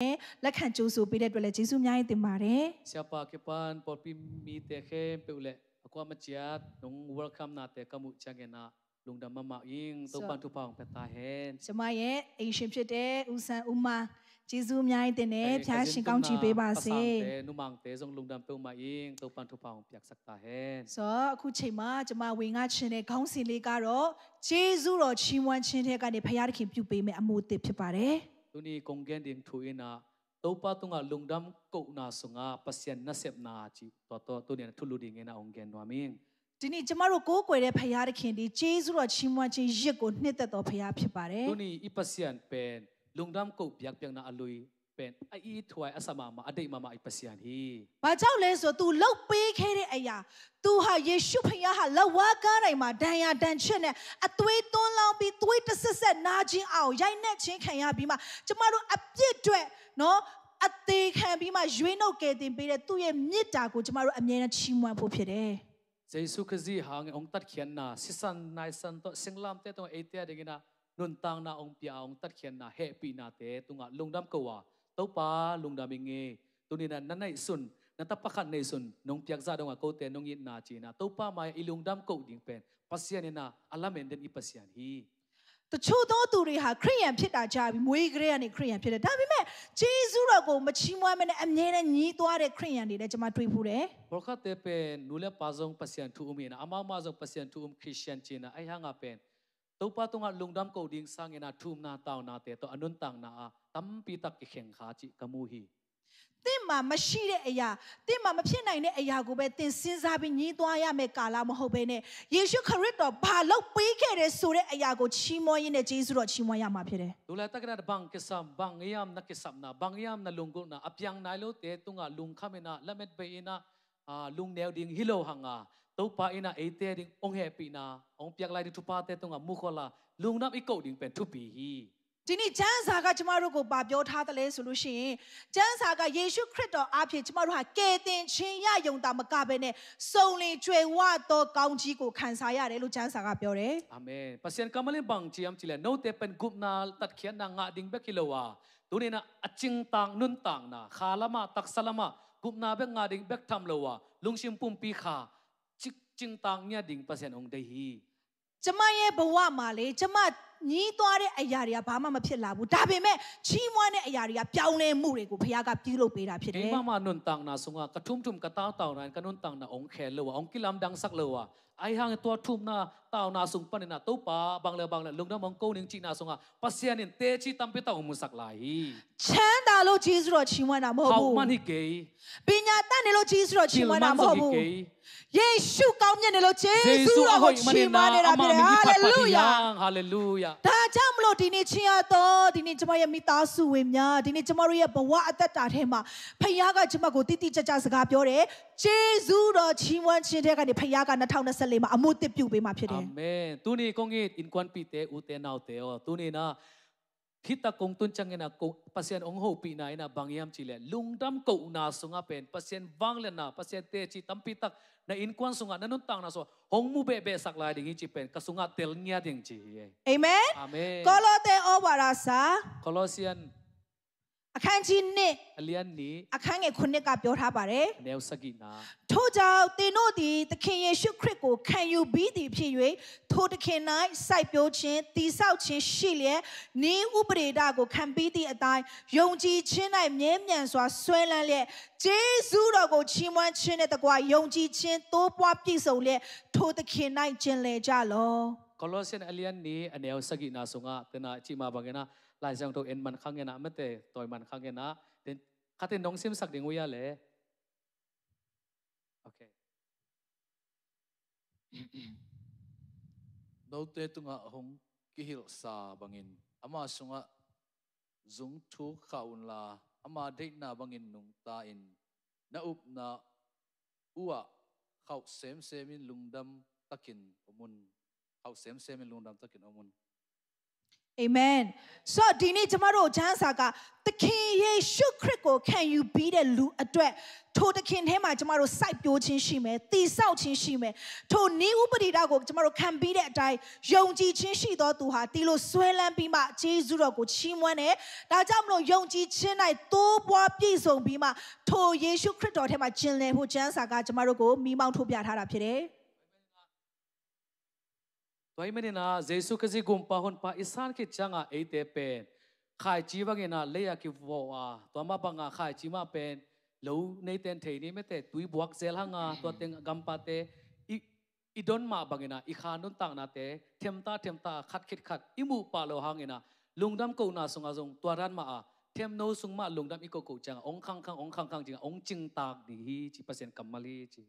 လက်ခံကြိုးဆိုပေးတဲ့အတွက်လည်းယေရှုအများကြီးတင်ပါတယ် siapa kepan porpi mi te khe peule akwa machia nong welcome na te kamu chagena လုံဒမမအင်းသုပန်သူပောင်ပတာဟဲကျမရဲ့အိမ်ရှင်ဖြစ်တဲ့ဦးဆန်းဦးမကျေးဇူးအများကြီးတင်တယ်ဖျားရှင်ကောင်းချီးပေးပါစေ။နုမောင်တဲဆုံးလုံဒံပုံမအင်းသုပန်သူပောင်ပြက်ဆက်တာဟဲဆိုအခုချိန်မှာကျမဝင်ငါချင်းတဲ့ခေါင်းစဉ်လေးကတော့ကျေးဇူးတော်ချီးမွမ်းခြင်းတဲ့ကနေဖရာသခင်ပြုပေးမယ့်အမှုအသစ်ဖြစ်ပါတယ်။လူနီကုံကန်ဒင်ထူအင်နာတောပါတုငါလုံဒမ်ကုနာဆုငါပစျန်နဆက်နာချီတော်တော်တုန်ထူလူဒီငေနာအောင်ကန်နွာမင်းဒီနေ့ကျမတို့ကိုးကွယ်တဲ့ဖရာသခင်ဒီဂျေဇုတော်ချီးမွမ်းခြင်းရစ်ကိုနှစ်သက်တော်ဖရာဖြစ်ပါတယ်။ဒီနေ့ဤပစျန်ပန်လုံဒမ်ကုတ်ပြက်ပြက်နာအလွေเป็นไอ้ถวยอสมามาอดีตมามาไอ้ปัสยานีဘာကြောင့်လဲဆိုတော့ तू လောက်ပေးခဲ့တဲ့အရာ तू ဟာယေရှုဖခင်ဟာလက်ဝါးကားတိုင်းမှာဒဏ်ရာဒဏ်ချက်နဲ့အသွေးသွန်းလောင်းပြီးသွေးတစ်ဆက်ဆက်နာခြင်းအောင်ရိုက်နှက်ခြင်းခံရပြီးမှကျမတို့အပြစ်တွေနော်အသေးခံပြီးမှရွေးနှုတ်ကယ်တင်ပေးတဲ့သူ့ရဲ့မေတ္တာကိုကျမတို့အမြဲတမ်းချီးမွမ်းဖို့ဖြစ်တယ်เจสุคซีหางองตัดเขียนนาสิสันนายสันโตสิงลามเตตองเอเตียเดกินานุนตังนาองเปียองตัดเขียนนาเฮปีนาเตตุงะลุงดำกว่า topa lungda minge tunina nanai sun natapakhat nei sun nong piakza donga ko te nong yin na china topa mai ilungdam ko ding pen pasian na alamen den i pasian hi တချို့သောသူတွေဟာခရိယန်ဖြစ်တာကြပြီးမွေးကလေးကနေခရိယန်ဖြစ်တယ်ဒါပေမဲ့ဂျေဇုတော်ကိုမချီးမွမ်းမနဲ့အမြဲတမ်းညီးသွားတဲ့ခရိယန်တွေလည်းကျွန်မတွေ့ဖူးတယ်ဘောခတ်တဲ့ပန်နူလက်ပါဇုံပစီယန်ထူအုံးမီနာအမမဇုံပစီယန်ထူအုံးခရစ်ယာန်ချီနာအိုင်ဟာငါပန် tau pa tunga lungdam ko ding sangena thumna taw na te to anun tang na a tampi tak ki kheng kha chi kamu hi တင့်မှာမရှိတဲ့အရာတင့်မှာမဖြစ်နိုင်တဲ့အရာကိုပဲသင်စဉ်းစားပြီးညှိသွားရမယ်ကာလမဟုတ်ဘဲနဲ့ယေရှုခရစ်တော်ဘာလုပ်ပေးခဲ့တယ်ဆိုတဲ့အရာကိုချီးမွမ်းရင်းနဲ့ဂျေဇုတော်ချီးမွမ်းရမှာဖြစ်တယ်။ဒူလာတက္ကရာဘန်ကဆမ်ဘန်ယမ်နကဆမ်နာဘန်ယမ်နလုံကုနာအပြန်းနိုင်လို့တဲ့တုံကလုံခမေနာလမက်ဘေနာအာလုံနေဒင်းဟီလိုဟငါ tau pa ina e te ding ong he pi na ong piak lai tu pa te tong a mu kho la lung nam i kau ding pen tu pi hi ဒီနေ့ကျမ်းစာကကျမတို့ကိုဗာပြောထားတယ်လဲဆိုလို့ရှိရင်ကျမ်းစာကယေရှုခရစ်တော်အဖင်ကျမတို့ဟာကယ်တင်ခြင်းရယုံတာမကဘဲနဲ့စုံလင်ကြွယ်ဝသောကောင်းကြီးကိုခံစားရတယ်လို့ကျမ်းစာကပြောတယ်အာမင်ပစယန်ကမလင်ဘန်ချီယမ်ချီလဲနိုတေပန်ဂုပနာတတ်ခဲနာငါဒင်းဘက်ကီလောဝါဒူနေနာအချင်းတန်နွန်းတန်နာခါလမတက်ဆလမဂုပနာဘက်ငါဒင်းဘက်ထမ်လောဝါလုံရှင်ပုံပီခါจิงตังเนี่ยดิ่งเปอร์เซ็นต์องได้ฮีကျမရဲ့ဘဝမှာလေကျမညီးသွားတဲ့အရာတွေကဘာမှမဖြစ်လာဘူးဒါပေမဲ့ချီးမွမ်းတဲ့အရာတွေကပြောင်းလဲမှုတွေကိုဘုရားကပြုလုပ်ပေးတာဖြစ်တယ်။ဒီမှာမနွန်တန်နာဆုံကကထုံထုံကတာတောင်းရန်ကနွန်တန်နာအောင်ခဲလောအောင်ကိလမ်ဒန်းဆက်လော ai hang to thum na taw na sung pan na to pa bang le bang le lung na mong ko ning chi na sung a pasian in te chi tam pe taw mu sak lai chan da lo jesus ro chi wan na mo bu man hi ke pinya tan ne lo jesus ro chi wan na mo bu yesu kaw nyet ne lo jesus ro ho chi wan ne da pe hallelujah hallelujah ဒါကြောင့်မလို့ဒီနေ့ချင်းရတော့ဒီနေ့ကျွန်မရဲ့မိသားစုဝင်များဒီနေ့ကျွန်မတို့ရဲ့ဘဝအသက်တာထဲမှာဖခင်ကကျွန်မကိုတိတိကျကျစကားပြောတယ်ဂျေဇူးတော်ချီးမွမ်းခြင်းတဲ့ကနေဖခင်က2023ဆက်လေးမှာအမှုတစ်ပြုပေးမှာဖြစ်တယ်အာမင်သူနေကုန်းကြီး in quan pi te u te nau te o သူနေနာทิตะกงตุนจังเงนะกงปัสเซนองโฮปีนายนะบางยามจิเลลุงดัมกูนาสงะเป็นปัสเซนวังเลนะปัสเซนเตจิตัมปิตักนะอินควันสงะนันุนตังนะโซหงมูเบเบสักลายดิงิจิเป็นกะสงะเตลเงียดิงจิเอเมนอาเมนโคโลเตโอวาราซาโคโลเซียนအခန်းကြီး1အလျက်နေအခန်းငယ်9ကပြောထားပါတယ်အနည်းစကိနာထို့ကြောင့်သင်တို့သည်သခင်ယေရှုခရစ်ကို ခံယူပြီးသည်ဖြစ်၍ထိုသခင်၌စိုက်ပျိုးခြင်းတည်ဆောက်ခြင်းရှိလျက်ဤဥပဒေတာကိုခံပြီးသည့်အတိုင်းယုံကြည်ခြင်း၌မြဲမြံစွာဆွဲလန်းလျက်ဂျေဇုတော်ကိုချီးမွမ်းခြင်းနှင့်တကွာယုံကြည်ခြင်းတိုးပွားပြည့်စုံလျက်ထိုသခင်၌ကျင်လည်ကြလော Colossians အလျက်နေအနည်းစကိနာဆိုကသင်အချိမဘာကနာ lai jang to en man khang na mate toy man khang na then khate nong sim sak ding uya le okay no te tunga hong kihil sa bangin ama sunga zung thu khaun la ama date na bangin nung ta in na up na ua khau sem semin lungdam takin omun khau sem semin lungdam takin omun အာမင်ဆိုဒီနေ့ကျမတို့ချမ်းစာကသခင်ယေရှုခရစ်ကိုခံယူပြီးတဲ့လူအတွက်ထိုသခင်ထဲမှာကျမတို့စိုက်ပျိုးခြင်းရှိမယ်တည်ဆောက်ခြင်းရှိမယ်ထိုဤဥပဒေတော်ကိုကျမတို့ခံပြီးတဲ့အတိုင်းယုံကြည်ခြင်းရှိသောသူဟာဒီလိုဆွဲလန်းပြီးမှယေရှုတော်ကိုချီးမွမ်းတယ်ဒါကြောင့်မလို့ယုံကြည်ခြင်း၌သိုးပွားပြည့်စုံပြီးမှထိုယေရှုခရစ်တော်ထဲမှာကျင်လည်ဖို့ချမ်းစာကကျမတို့ကိုမိမောင်းထုတ်ပြထားတာဖြစ်တယ်ตัวไม่ได้นะเยซูก็จะกุมพะหุนพะอิสานคิดจังอ่ะเอเตเป็นขายจีวังเงินะเลียกิวัวตัวมาปังอ่ะขายจีมาเป็นแล้วในเต็นเทนี่ไม่แต่ตุยบวกเซลหังอ่ะตัวเต็งกัมปาเตอีดอนมาบังเงินะอีขานุนต่างนาเตเทมตาเทมตาขัดคิดขัดอิมูปาโลหังเงินะลุงดำกูนาสงอาสงตัวรันมาอ่ะเทมโนสุงมาลุงดำอีโกกูจังองคังคังองคังคังจังองจิงตากดีฮีจีเปอร์เซ็นต์กัมมาลีจี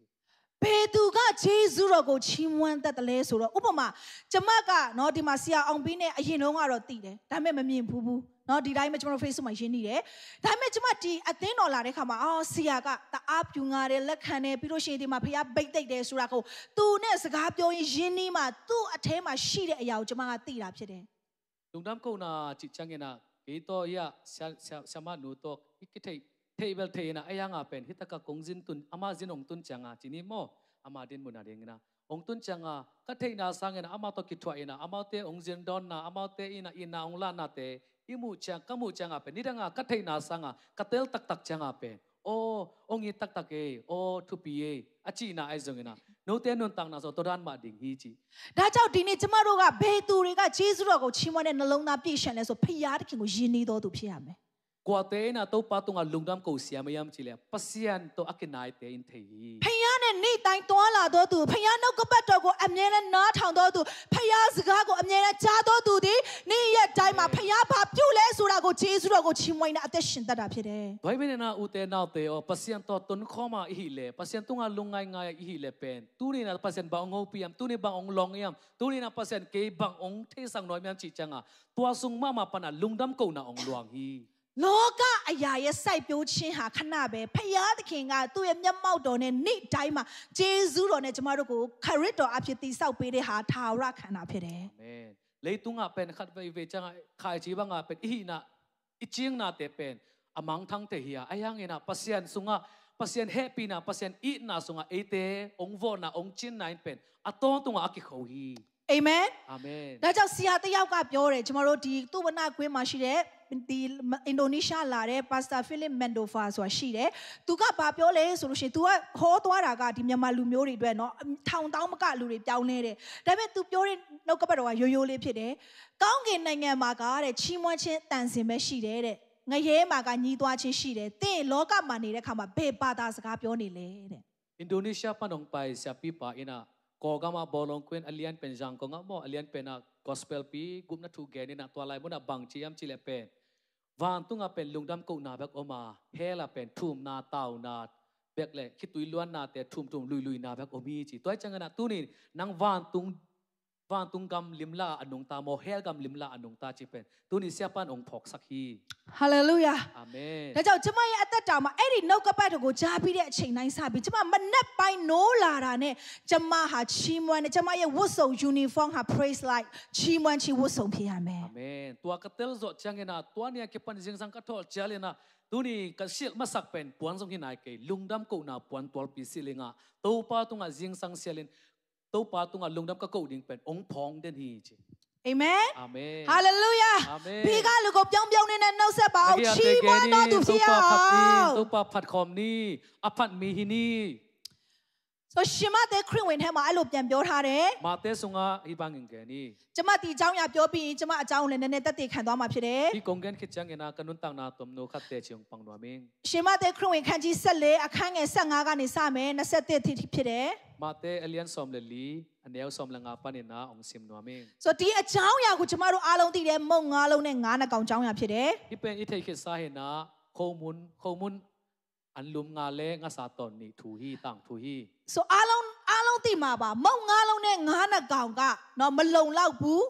ဘယ်သူကဂျေဇုတော်ကိုချီးမွမ်းတတ်တယ်လဲဆိုတော့ဥပမာကျမကနော်ဒီမှာဆရာအောင်ပင်းနဲ့အရင်တုန်းကတော့တည်တယ်ဒါပေမဲ့မမြင်ဘူးဘူးနော်ဒီတိုင်းမှာကျွန်တော် Facebook မှာရင်းနေတယ်ဒါပေမဲ့ကျမဒီအသင်းတော်လာတဲ့ခါမှာအော်ဆရာကတအားပြူငါတယ်လက်ခံတယ်ပြီးလို့ရှိရင်ဒီမှာဖခင်ဗိတ်သိက်တယ်ဆိုတာကိုသူနဲ့စကားပြောရင်ရင်းနှီးမှာသူ့အထဲမှာရှိတဲ့အရာကိုကျမကသိတာဖြစ်တယ်လုံတမ်းကုန်းနာချစ်ချန်ကနာဂေတော့ရဆာဆာမနိုတော့ခိခိထိတ် table theina ayanga pen hitaka kongjin tun ama jinong tun changa chini mo ama din muna ding na ong tun changa ka theina sangena ama to kitwa ina ama te ong jin don na ama te ina ina ong la na te imu chang kamu changa pen nidanga ka theina sanga ka tel tak tak changa pen o ong i tak tak e o thu pi e a chi na ai zong ina no te nun tang na so to dan ma ding hi chi ဒါကြောင့်ဒီနေ့ကျမတို့ကဘယ်သူတွေကဂျေဇုတော်ကိုချီးမွမ်းတဲ့နှလုံးသားပြည့်ရှင်လဲဆိုဖျားတခင်ကိုယဉ်နေတော်သူဖြစ်ရမယ် kwa te na to pa tunga lungdam ko siam yam chile pasian to akinai te in thei ဖယားနဲ့နေ့တိုင်းတွာလာတော်သူဖယားနှုတ်ကပတ်တော်ကိုအမြဲတမ်းနားထောင်တော်သူဖယားစကားကိုအမြဲတမ်းကြားတော်သူသည်နေ့ရက်တိုင်းမှာဖယားဘာပြုလဲဆိုတာကိုယေရှုတော်ကိုချီးမွမ်းတာအသက်ရှင်တတ်တာဖြစ်တယ် bible na u te na te o pasian to tun khoma i le pasian tunga lungai nga i le pen tu ni na pasian ba ong piam tu ni ba ong long yam tu ni na pasian ke bang ong the sang noi myam chi changa tua sung ma ma pana lungdam ko na ong luang hi လောကအရာရဲ့စိုက်ပျိုးခြင်းဟာခဏပဲဖယားသခင်ကသူ့ရဲ့မျက်မှောက်တော်နဲ့နေ့တိုင်းမှာဂျေဇုတော်နဲ့ကျမတို့ကိုခရစ်တော်အဖြစ်တည်ဆောက်ပေးတဲ့ဟာထာဝရခန္ဓာဖြစ်တယ်အာမင်လေတုငါเป็นขัดไปเวจังขายจีบังาเป็นอีนาอีจิงนาเตเป็นอมังทังเตหิยาอายังเงนาปัสยันสุงาปัสยันแฮปปี้นาปัสยันอีนาสุงาเอเตองโวนาองจินนายเป็นอตองตุงาอกิโคฮีအာမင်အာမင်ဒါကြောင့်ဆရာတယောက်ကပြောတယ်ကျွန်တော်တို့ဒီသူဝနာကွင်းမှာရှိတဲ့ဒီအင်ဒိုနီးရှားလာတဲ့ပါစတာဖီလစ်မန်ဒိုဖာဆိုတာရှိတယ်။သူကဘာပြောလဲဆိုလို့ရှိရင် तू ကဟောသွားတာကဒီမြန်မာလူမျိုးတွေအတွက်เนาะထောင်တောင်းမကလူတွေပြောင်းနေတယ်။ဒါပေမဲ့ तू ပြောတဲ့နှုတ်ကပတ်တော်ကရိုးရိုးလေးဖြစ်တယ်။ကောင်းကင်နိုင်ငံမှာကတဲ့ချီးမွမ်းခြင်းတန်ဆင်ပဲရှိတယ်တဲ့။ငရဲမှာကညီးသွားခြင်းရှိတယ်။သင်လောကမှာနေတဲ့ခါမှာဘယ်ဘာသာစကားပြောနေလဲတဲ့။ Indonesia panong pai siapa ina ko ga ma bolong kwen alian pen jang ko nga mo alian pen na gospel pi gup na thu ge ni na to lai mo na bang chi yam chi le pen van tu nga pen lungdam ko na bak oma he la pen thum na taw na bek le khi tui luan na te thum thum lui lui na bak omi chi toy chang na tu ni nang van tung van tung gam limla anung ta mo he gam limla anung ta chi pen tu ni sia pan ong phok sak hi hallelujah amen ta chau chmai တ်တာမှာအဲ့ဒီနှုတ်ကပတ်တော်ကိုကြားပြီးတဲ့အချိန်တိုင်းစပြီးကျမမနက်ပိုင်းနိုးလာတာနဲ့ကျမဟာချီးမွမ်းတယ်ကျမရဲ့ဝတ်စုံ uniform ဟာ praise light ချီးမွမ်းချီးဝတ်စုံဖြစ်ရမယ်အာမင်ตัวကတယ်ဇောချန်ငနာตัวเนี่ยကပန်ဇင်းစံကထောချာလေနာตัวนี้กษิลมาสักเป็นปวนสงหินายเกลุงดำกูนาปวนตัวปีสิเลงาตัวปาตุงอาจิงสังเซลินตัวปาตุงอาลุงดำก็กูดิ่งเป็นองพองเดนฮีจิအာမင်အာမင်ဟာလေလုယာဘေးကလူကိုပြောင်းပြောင်းနေနဲ့နှုတ်ဆက်ပါအောင်ချီးမွမ်းတော်သူဖြစ်အောင်သုပ္ပဖတ်ခေါမနီအဖတ်မီဟီနီဆိုရှင်မသက်ခရစ်ဝင်ထဲမှာအဲ့လိုပြန်ပြောထားတယ်မာသဲဆုံကဟိပန်ငင်ကန်နီကျမဒီအကြောင်းရပြောပြီးရင်ကျမအကြောင်းကိုလည်းနည်းနည်းတက်တည်ခံသွားမှာဖြစ်တယ်ဒီကုန်ကန်ခေချန်ငနာကနွန်တန်နာတုံနိုခတ်တဲ့ချုံပန်လွာမင်းရှင်မသက်ခရစ်ဝင်ခန်းကြီး14အခန်းငယ်15ကနေစမယ်27ထိဖြစ်တယ်မာသဲအလျန်ဆုံလလီအနေအောင်ဆုံးလငါပနေနာအောင်စင်နွာမင်းဆိုဒီအကြောင်းအရာကိုကျမတို့အားလုံးသိတယ်မုံငါးလုံးနဲ့ငါးနှကောင်အကြောင်းအရာဖြစ်တယ်ဒီပင်အထိတ်ခေစားဟေနာခုံမွန်းခုံမွန်းอันลุมงาเละงาสาตอนนี่ถูฮีต่างถูฮี so အားလုံးအားလုံးသိမှာပါမုံငါးလုံးနဲ့ငါးနှစ်ကောင်ကနော်မလုံလောက်ဘူး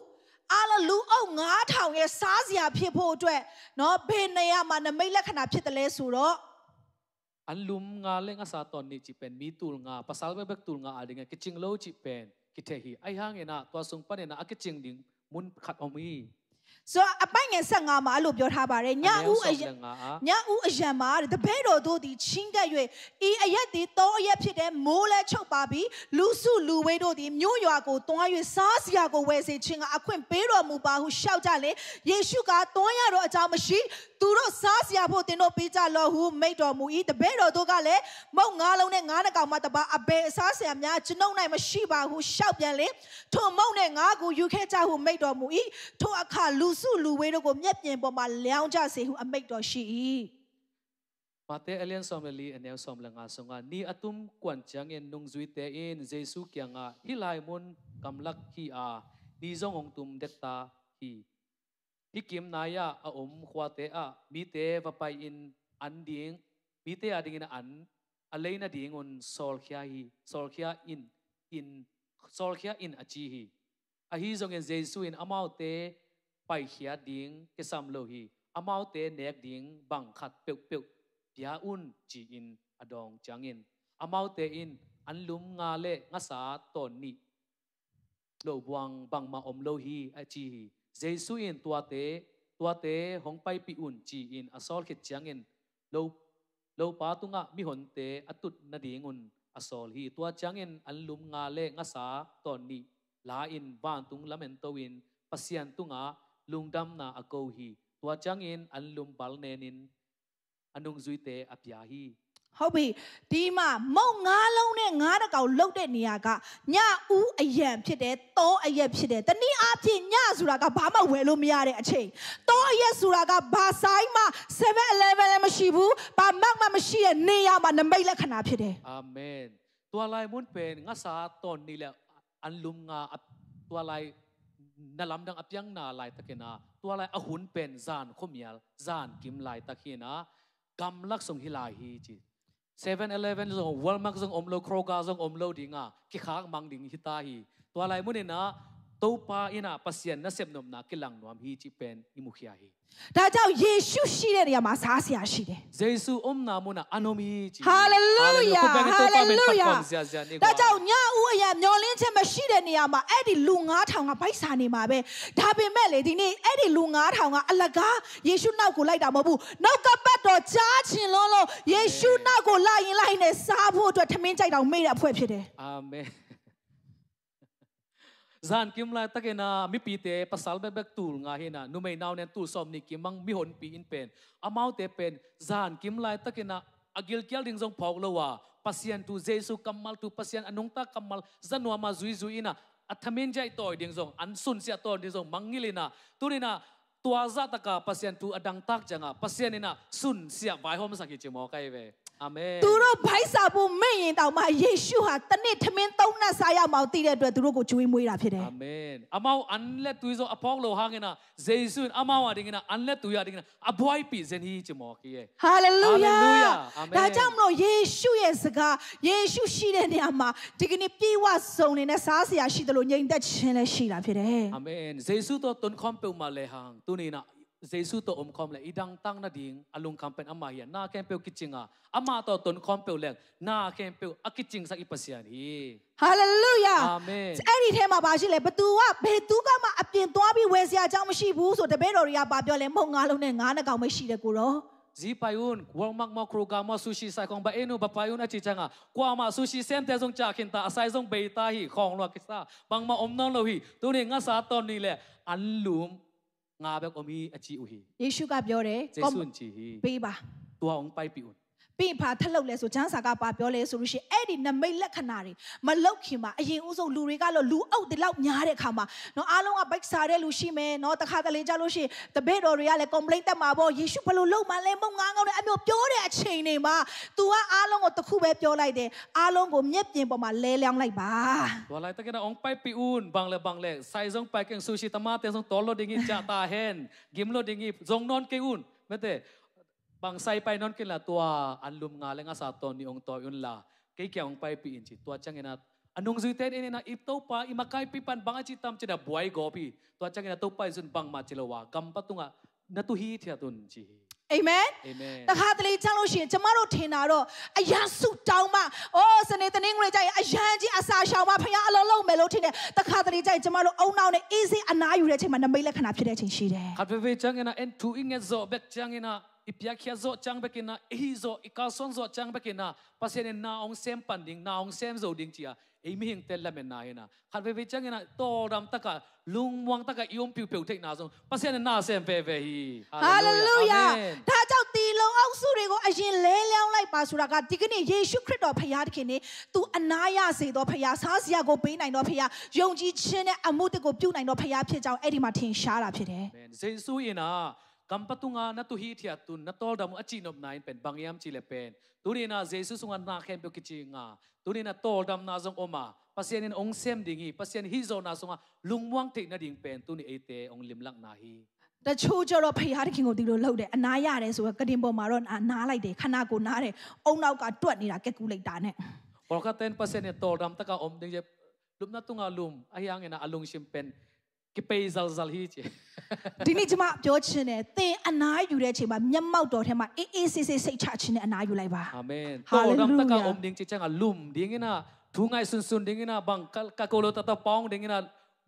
အားလုံးလူအုပ်9000ရဲ့စားစရာဖြစ်ဖို့အတွက်နော်ဘယ်နေရာမှာနမိတ်လက္ခဏာဖြစ်တယ်လဲဆိုတော့อันลุมงาเละงาสาตอนนี่จิเป็นมีตูลงาภาษาเบกตูลงาอะไรเงี้ยกิจิงโลจิเป็นกิเทฮีไอฮางเงนะตัวสุงปันเนนะอกิจิงดิงมุนขัดอมีဆိုတော့အပိုင်ငယ်15မှာအဲ့လိုပြောထားပါတယ်ညဦးအယံညဦးအယံမှာတပည့်တော်တို့သည်ချင်းကပ်၍ဤအရက်သည်တောအရက်ဖြစ်တဲ့မိုးလဲချုပ်ပါပြီးလူစုလူဝေးတို့သည်မြို့ရွာကိုတွား၍စားစရာကိုဝယ်စေခြင်းကအခွင့်ပေးတော်မူပါဟုရှောက်ကြလေယေရှုကတွားရတော့အကြောင်းမရှိသူတို့စားစရာဖို့သင်တို့ပေးကြလောဟုမိတ်တော်မူ၏တပည့်တော်တို့ကလည်းမုတ်ငါးလုံးနဲ့ငါးနှကောင်မှတပါအဘယ်အစားစရာများကျွန်ုပ်၌မရှိပါဟုရှောက်ပြန်လေထိုမုတ်နဲ့ငါးကိုယူခဲ့ကြဟုမိတ်တော်မူ၏ထိုအခါလူစုလူဝေးတို့ကိုမျက်ပြင်ပေါ်မှာလျောင်းကြစေဟုအမိန့်တော်ရှိ၏มาเตอเลียนสอมลีเนียสอมลังอาสงานี่อตุมกวนจังเงินนงจุยเตอินเจสุกียงอาฮิไลมุนกำลักฮีอานี่จงองตุมเด็กตาฮีฮิกิมนายาอาอมขวาเตอามีเตวไปอินอันดิงมีเตอาดิงนอันอะไรนะดิงอนสอลขียฮีสอลขียอินอินสอลขียอินอจีฮีอาฮีจงเงินเจสุอินอมาวเต bay khía ding cái sam lo hi amau te nek ding bang khát pek pek bia un chi in adong changin amau te in an lum nga le nga sa ton ni lo buang bang ma om lo hi a chi hi jesu in tua te tua te hong pai pi un chi in asol khit changin lo lo pa tu nga mi hon te atut na ding un asol hi tua changin an lum nga le nga sa ton ni la in ban tung lamen to in pasian tu nga ลุงดำนาอโกฮีตัวจังเงินอันลุมบัลเนนินอันนุงซุยเตอปยาฮีဟုတ်ပြီဒီမှာမုံငါးလုံးနဲ့ငါးတကောင်လှုပ်တဲ့နေရာကညဦးအယံဖြစ်တယ်တောအယက်ဖြစ်တယ်တနည်းအားဖြင့်ညဆိုတာကဘာမှဝယ်လို့မရတဲ့အချိန်တောအယက်ဆိုတာကဘာဆိုင်မှ7-11လည်းမရှိဘူးဘာမှမှမရှိတဲ့နေရာမှာနမိတ်လက္ခဏာဖြစ်တယ်အာမင်ตัวลายมุนเป็นงาสาตอนนี่แหละอันลุมงาตัวลายนลำดังอับยังนาลายตะเกนาตัวลายอหุนเป็นจานขมียลจานกิมลายตะเกนากำลักสงฮิลาฮีจิเซเว่นเอเลเว่นส่งวอลมักส่งอมโลโครกาส่งอมโลดิงาคิขากมังดิงฮิตาฮีตัวลายมุนีนะ都巴因啊，不是那些农那给人农民这边伊木起来。ဒါကြောင့်ယေရှုရှိတဲ့နေရာမှာစားစရာရှိတယ်။ Jesus om namo na anomi ji. Hallelujah. Hallelujah. ဒါကြောင့်ညဦးအရာမျောလင်းချက်မရှိတဲ့နေရာမှာအဲ့ဒီလူ9000ကဗိုက်စာနေမှာပဲ။ဒါပေမဲ့လေဒီနေ့အဲ့ဒီလူ9000ကအလကားယေရှုနောက်ကိုလိုက်တာမဟုတ်ဘူး။နောက်ကပတ်တော်ကြားချင်လုံးလုံးယေရှုနောက်ကိုလိုက်ရင်လိုက်နဲ့စားဖို့အတွက်ထမင်းကြိုက်တော်မေ့တဲ့အဖွဲ့ဖြစ်တယ်။ Amen. zan kim la ta ke mi pi pasal be bek tul nga hi na numei naw ne tu som ni kim mang mi hon pi in pen amau te pen zan kim la ta ke agil kyal ding jong phok lo pasien tu jesu kamal tu pasien anung ta kamal zanwa ma zui zui na athamin jai toy ding jong an sun sia to ding jong mangilina turina tuaza taka pasien tu adang tak janga pasien ina sun sia bai hom sakhi chimo kai ve အာမင်သူတို့ဗိုက်စာဖို့မဲ့ရင်တောင်မှယေရှုဟာတနေ့ထမင်းသုံးနပ်စားရမှောင်တည်တဲ့အတွက်သူတို့ကိုကျွေးမွေးတာဖြစ်တယ်အာမင်အမောင်အန်လက်သူဆိုအပေါင်းလိုဟာငနာယေရှုအမောင်ဟာဒီငနာအန်လက်သူရဒီငနာအဘွိုင်းပီဇန်ဟီချမော်ကီယေဟာလေလုယာဒါကြောင့်မလို့ယေရှုရဲ့စကားယေရှုရှိတဲ့နေရာမှာဒီကနေ့ပြေဝစုံနေတဲ့စားစရာရှိတယ်လို့ညင်သက်ခြင်းလည်းရှိတာဖြစ်တယ်အာမင်ယေရှုတော့တွန်ခွန်ပုံမလဲဟာသူနေနာ Jesus to om kom le idang tang na ding alung kampen ama ya na kem pe kichinga ama to ton kom pe le na kem pe akiching sa ipasian hi hallelujah amen အဲ့ဒီထဲမှာပါရှိလေဘသူကဘယ်သူကမှအပြင်သွားပြီးဝယ်စရာအကြောင်းမရှိဘူးဆိုတပည့်တော်တွေကပါပြောလဲမဟုတ်ငါလုံးနဲ့ငါးနှကောင်ပဲရှိတယ်ကိုတော့ Zipayun, kuang mak mo kruga mo sushi sa kong ba eno bapayun at chichanga. Kuang ma sushi sem te zong chakin ta asay zong beitahi kong lo kisa. Bang ma om nong lohi. Tuni nga sa ton nile. Alum ငါပဲကောမီအချီဦးဟီယေရှုကပြောတယ်ကောပေးပါ तू အောင်ပိုက်ပြီဦးပြင်ဖာထလောက်လဲဆိုကျမ်းစာကပါပြောလဲဆိုလို့ရှိရင်အဲ့ဒီနမိတ်လက္ခဏာတွေမလောက်ခင်မှာအရင်ဦးဆုံးလူတွေကတော့လူအုပ်တွေလောက်ညားတဲ့အခါမှာနော်အားလုံးကဗိုက်စားတဲ့လူရှိမယ်နော်တခါတလေကြလို့ရှိရင်တပည့်တော်တွေကလည်း complaint တက်မှာပေါ့ယေရှုဘလို့လုံမှလဲမုံငါးကောင်းတဲ့အမျိုးပြောတဲ့အချိန်တွေမှာ तू ကအားလုံးကိုတစ်ခုပဲပြောလိုက်တယ်အားလုံးကိုမျက်ပြင်ပေါ်မှာလဲလျောင်းလိုက်ပါဝါလိုက်တကယ်အောင်ပိုက်ပီဦးဘန်လေဘန်လေဆိုင်ဇုံပိုက်ကင်ဆူရှိတမတဲ့ဇုံတော်လို့ဒင်းကြီးကြတာဟန်ဂိမလို့ဒင်းကြီးဇုံနွန်ကေဦးမတဲ့ bangsai pai non kila tua alum nga lenga sa to ni ong to yun la kay kya ong pai piin chi tua chang ina anong zui ten ina ipto pa imakai pipan banga chi tam chida buai gopi tua chang ina to pai sun bang ma chilawa gam pa tunga na tu hi thia tun chi Amen. Amen. တခါတလေကြောက်လို့ရှိရင်ကျမတို့ထင်တာတော့အရန်ဆူတောင်းမှအိုးစနေတနင်္ဂနွေကျရင်အရန်ကြီးအစာရှောင်မှဖခင်အလုံးလုံးမယ်လို့ထင်တယ်။တခါတလေကျရင်ကျမတို့အုံနောက်နဲ့ easy အနားယူတဲ့အချိန်မှာနမိတ်လက္ခဏာဖြစ်တဲ့အချိန်ရှိတယ်။ Have we changena and to in it so back changena ipiakhia zo chang bekina hi zo ikason zo chang bekina pasene na ong sem panding na ong sem zo ding chia emi hing tel lamen na hena khan ve ve chang ena to ram taka lung wang taka iom piu piu thek na zo pasene na sem ve ve hi hallelujah ဒါကြောင့်ဒီလုံအောင်စုတွေကိုအရင်လဲလျောင်းလိုက်ပါဆိုတာကဒီကနေ့ယေရှုခရစ်တော်ဖခင်တခင်နေသူအနာရစေတော်ဖခင်စားစရာကိုပေးနိုင်တော်ဖခင်ယုံကြည်ခြင်းနဲ့အမှုတကိုပြုနိုင်တော်ဖခင်ဖြစ်ကြောင်းအဲ့ဒီမှာထင်ရှားတာဖြစ်တယ် amen ဇေဆုရင်နာ kampatunga na tu hi thia tu na tol dam achi nop nine pen bangyam chi le pen turina jesu sunga na khem pe kichi nga turina tol dam na jong oma pasien in ong sem dingi pasien hi zo na sunga lungwang te na ding pen tu ni ate ong lim lak na hi တချို့ကျတော့ဖရာသခင်ကိုဒီလိုလှုပ်တယ်အနာရတယ်ဆိုတော့ကတင်ပေါ်မှာတော့နားလိုက်တယ်ခနာကိုနားတယ်အုံနောက်ကတွက်နေတာကက်ကူလိုက်တာနဲ့ဘောက10%နဲ့တော်ဒမ်တကအောင်တင်းရလုံနတုငါလုံအယံငါအလုံရှင်ပန်ကပေဇာဇာလီချေဒီနေ့ကျွန်မပြောချင်တယ်သင်အနာယူတဲ့အချိန်မှာမျက်မှောက်တော်ထဲမှာအေးအေးဆေးဆေးစိတ်ချခြင်းနဲ့အနာယူလိုက်ပါအာမင်တော်တော်တကအုံဒင်းချေချန်အလုံဒင်းနာထူငိုင်ဆွန်းဆွန်းဒင်းနာဘန်ကလကကိုလိုတတပေါင်းဒင်းနာ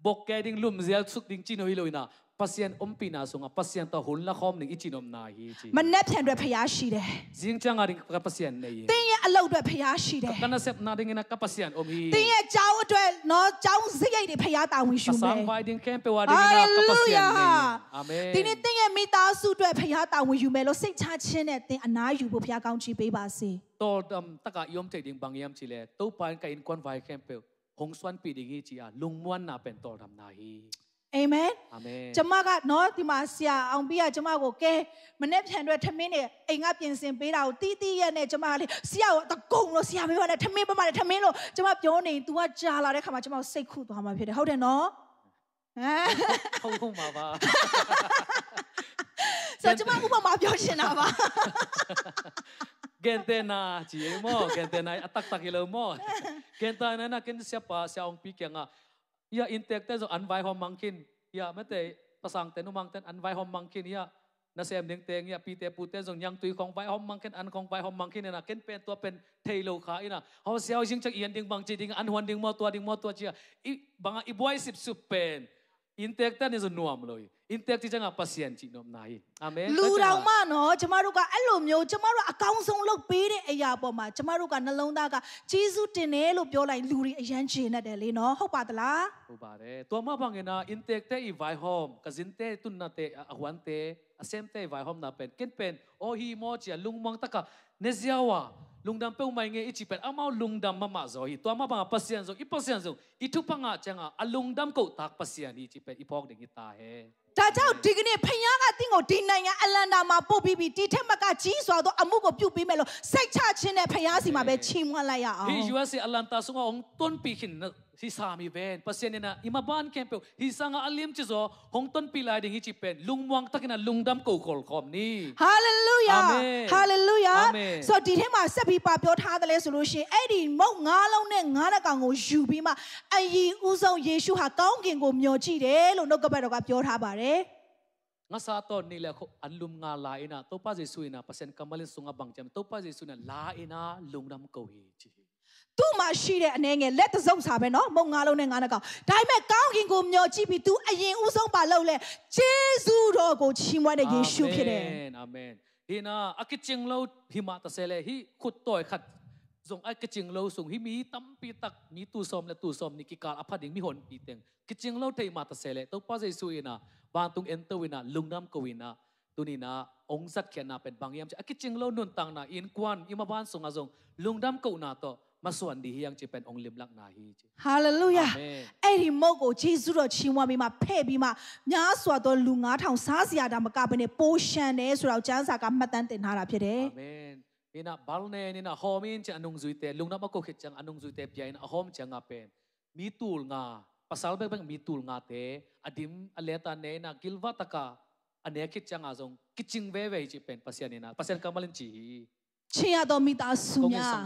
ဘော့ကဲဒင်းလုံဇယ်ဆုဒင်းချီနိုဟီလိုနာ pasien ompina sunga pasien ta hunla khom ning ichinom na hi chi မနဲ့ဖြန်အတွက်ဖျားရှိတယ် jing changa ring ka pasien nei သ ye င်ရဲ့အလုပ်အတွက်ဖျားရှိတယ် kana sep na ding na ka pasien om သင် hi ရဲ့ကြောင်းအတွက်နော်ကြောင်းစရိုက်တွေဖျားတာဝန်ယူမယ် sang bai ding camp wa ding na ka pasien nei amen ဒီနေ့သင်ရဲ့မိသားစုအတွက်ဖျားတာဝန်ယူမယ်လို့စိတ်ချချင်းနဲ့သင်အနာယူဖို့ဖျားကောင်းချီးပေးပါစေ to dam taka yom te ding bang yam chi le to pan ka in kon vai camp hong swan pi ding hi chi a lungmuan na pen to dam na hi အာမင်အာမင်ကျမကနော်ဒီမှာဆရာအောင်ပြကျမကိုကဲမနေ့ဖြန်အတွက်ထမင်းနဲ့အိမ်ကပြင်ဆင်ပေးတာကိုတီးတီးရက်နဲ့ကျမကလေဆရာကိုတကုံလို့ဆရာမေးပါနဲ့ထမင်းပမာနဲ့ထမင်းလို့ကျမပြောနေ तू ကကြာလာတဲ့ခါမှာကျမစိတ်ခုသွားမှာဖြစ်တယ်ဟုတ်တယ်နော်ဟုတ်ဟုတ်ပါပါဆိုကျမဥပမာပြောချင်တာပါကန်တနာချီမောကန်တနာအတက်တက်ရလို့မောကန်တနာနာကန်စပါဆောင်ပီကငါยาอินเตอร์เตจอันไวหอมมังคินยาแมเตประสังเตนุมังเตนอันไวหอมมังคินยานาเซมเด้งเตงยาปีเตปูเตจงยังตุยของไวหอมมังคินอันของไวหอมมังคินเนี่ยนะเกนเป็นตัวเป็นเทโลขาอินะเขาเซลยิงจากเอียนดิงบังจีดิงอันหวนดิงมอตัวดิงมอตัวเจียบังอีบวยสิบสุเป็น intact နဲ့ဆိုနော်မလို့ intact ချင်က patient ချင်နော်နိုင်အာမင်လူတော်မနော်ကျမတို့ကအဲ့လိုမျိုးကျမတို့အကောင်းဆုံးလုပ်ပေးတဲ့အရာပေါ်မှာကျမတို့ကနှလုံးသားကဂျေစုတင်တယ်လို့ပြောလိုက်လူတွေအယမ်းချေနေတယ်လေနော်ဟုတ်ပါသလားဟုတ်ပါတယ်တော်မဘာငေနာ intact တဲ့ vai home ကစင်တဲ့တုန်နတဲ့အဝန်တဲ့ asem te vai home na pen ken pen o hi mo chia lungmang taka nezyawa 롱담뼈마잉에이치펜아마롱담마마저이또아마방파시안저이파시안저이투팡아장아알롱담거닥파시안이치펜이폭댕이따해ဒါကြောင့်ဒီကနေ့ဖခင်ကတင့်ကိုဒီနိုင်ငံအလန္တာမှာပို့ပြီးပြီးဒီထက်မကကြီးစွာသောအမှုကိုပြုပေးမယ်လို့စိတ်ချခြင်းနဲ့ဖခင်စီမှာပဲချီးမွမ်းလိုက်ရအောင် He you are say Atlanta so on ton pichin hisami ben pasien na imaban kempo hisanga alim chizo hongton pilai ding hichi pen lungwang takina lungdam ko kol khom ni hallelujah amen hallelujah amen so ဒီထဲမှာဆက်ပြီးပါပြောထားတယ်လဲဆိုလို့ရှင်အဲ့ဒီမုတ်ငါးလုံးနဲ့ငါးလက်ကောင်ကိုယူပြီးမှအရင်ဦးဆုံးယေရှုဟာကောင်းကင်ကိုမျှော်ကြည့်တယ်လို့နှုတ်ကပတ်တော်ကပြောထားပါတယ်ငါစာတော့နေလေခုအန်လုံငါလာအင်းနာတော့ပါစီဆူအင်းနာပစန်ကမလင်းဆုငါဘန်ချမ်တော့ပါစီဆူနာလာအင်းနာလုံဒမ်ကိုဟီချီသူ့မှာရှိတဲ့အနေငယ်လက်တစုံစာပဲနော်မုံငါလုံးနဲ့ငါနှကောင်ဒါပေမဲ့ကောင်းကင်ကိုမျှော်ကြည့်ပြီးသူအရင်ဦးဆုံးပါလို့လဲဂျေဇုတော်ကိုချီးမွမ်းတဲ့ယေရှုဖြစ်တယ်အာမင်ဒီနာအကချင်းလို့ဟိမတဆဲလေဟိခုတ်တော်ခတ်งไอ้กจิงเราส่งฮิมีตัมปีตักมีตูซอมและตูซอมนี่กิการอภัดิงมีหอนปีเต็งกิจิงเราเทมาตะเสเลตัวป้าใจสุยนะบางตุงเอ็นเตวินะลุงน้ำกวินะตุนีนะองซัดเขียนนะเป็นบางยามจะอ้กจิงเรานุนตังนะอินกวนอิมาบ้านส่งอาซงลุงน้ำกวนาตอမစွန်ဒီဟီယန်ချေပန်အောင်လင်လက်နာဟီချေဟာလေလုယာအဲ့ဒီမုတ်ကိုယေရှုတော်ချီးမွမ်းပြီးမှဖဲ့ပြီးမှများစွာသောလူ9000စားစရာဒါမကဘဲနဲ့ပိုးရှံတယ်ဆိုတော့ကျမ်းစာကမှတ်တမ်းတင်ထားတာဖြစ်တယ်အာမင်ဒီနာဘာလနေနီနာဟောမင်းချန်အနုံဇွိတဲလုံနာမကုတ်ခေချန်အနုံဇွိတဲပြိုင်အဟောမချန်ငါပန်မီတူလငါပစာလဘက်ဘက်မီတူလငါတဲအဒီမ်အလေတာနေနာဂိလဝတကာအနေခေချန်အဇုံကစ်ချင်းဝဲဝဲချေပန်ပစယနေနာပစယကမလင်ချီချင်ရသောမိသားစုများ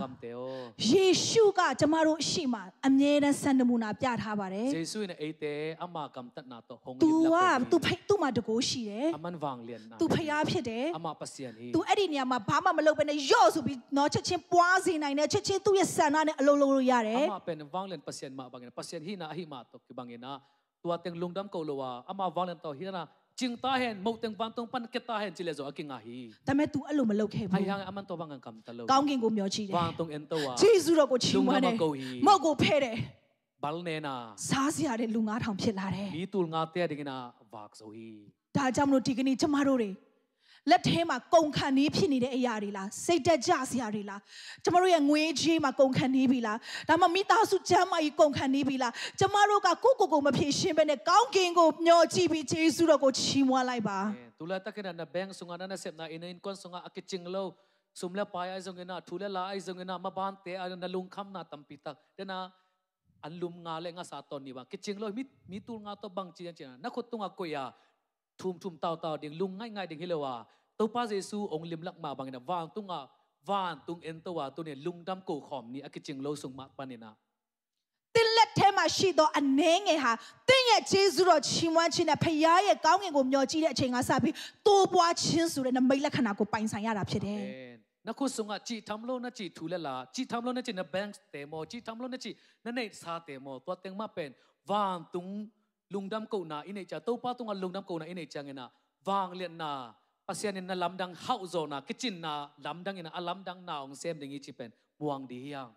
ယေရှုကကျမတို့အရှိမအမြဲတမ်းစံနမူနာပြထားပါတယ်ယေရှုရဲ့အိတ်တဲ့အမကမ်တနာတော့ဟုံးလိပ်သူကသူဖိသူ့မှာတကိုးရှိတယ်အမန်ဝမ်လျန်နာသူဖျားဖြစ်တယ်အမပစီယန်ဟီသူအဲ့ဒီနေရာမှာဘာမှမလုပ်ဘဲနဲ့ယော့ဆိုပြီးတော့ချက်ချင်းပွားစေနိုင်တယ်ချက်ချင်းသူ့ရဲ့ဆန္ဒနဲ့အလုပ်လုပ်လို့ရတယ်အမပန်ဝမ်လျန်ပစီယန်မှာဘာငယ်ပစီယန်ဟီနာဟီမာတော့ကဘာငယ်နာตัวเต็งลุงดําโกโลวาอามาวังเลนต่อฮินา jingta hen mo teng pan tong pan keta hen chile zo aking a hi ဒါပေမဲ့ तू အဲ့လိုမလုပ်ခဲ့ဘူး ai hang aman to bang ang kam talo ကောင်းကင်ကိုမျှော်ကြည့်တယ် bang tong en to wa ဂျေဇုတော်ကိုချီးမွမ်းတယ်မောက်ကိုဖဲ့တယ် bal ne na စားစရာတဲ့လူ9000ဖြစ်လာတယ် mi tul nga te ding na vak zo hi ဒါကြောင့်မလို့ဒီကနေ့ကျမတို့တွေလက်ထဲမှာကုန်ခံနေဖြစ်နေတဲ့အရာတွေလားစိတ်တက်ကြစရာတွေလားကျမတို့ရဲ့ငွေကြီးမှာကုန်ခံနေပြီလားဒါမှမိသားစုချမ်းမာကြီးကုန်ခံနေပြီလားကျမတို့ကကိုကိုကိုမဖြေရှင်းဘဲနဲ့ကောင်းကင်ကိုမျှော်ကြည့်ပြီးယေရှုတော်ကိုချီးမွမ်းလိုက်ပါ tula takina na bang sunga na na sep na inain kon sunga akichinglo sumla paya zongena thula la ai zongena mabante a na lungkham na tampitak dena อันลุมงาเลงาสาตอนนี้ว่ากิจิงเลยมิมีตูงาตบังจีนจีนนักขุดตุงากุยาทุมทุมเต่าเต่าเดียงลุงง่ายง่ายเดียงให้เลวะาตัวพระเยซูองค์ลิมลักมาบางอย่างวานตุงอ่ะวานตุงเอ็นตัวตัวเนี่ยลุงดำโกขอมนี่อักจิงโลสุงมาปานี่นะติเลตเทมาชีโดอันเนงเฮาติเนี่ยเจซูรอชิมวันชินะพยายามก้าวเงินกูเหมียวจีเดเฉิงอาะซาบิตัวบัวชินสุเรนไม่ลักนาดกูปั่สัญญาดับเช်တယนะคุสุงอ่ะจีทำาโลนะจีทูลลาะจีทำาโลนะจีนะแบงค์เตมอจีทำาโลนะจีนั่นเองซาเตมอตัวเต็งมาเป็นวานตุง lung đam ko na ine cha to pa tung lung đam ko na ine cha na, wang lian na pasian na lam dang hậu zo na kitchen na lam dang na, alam dang na ong xem ding chi pen muang di yang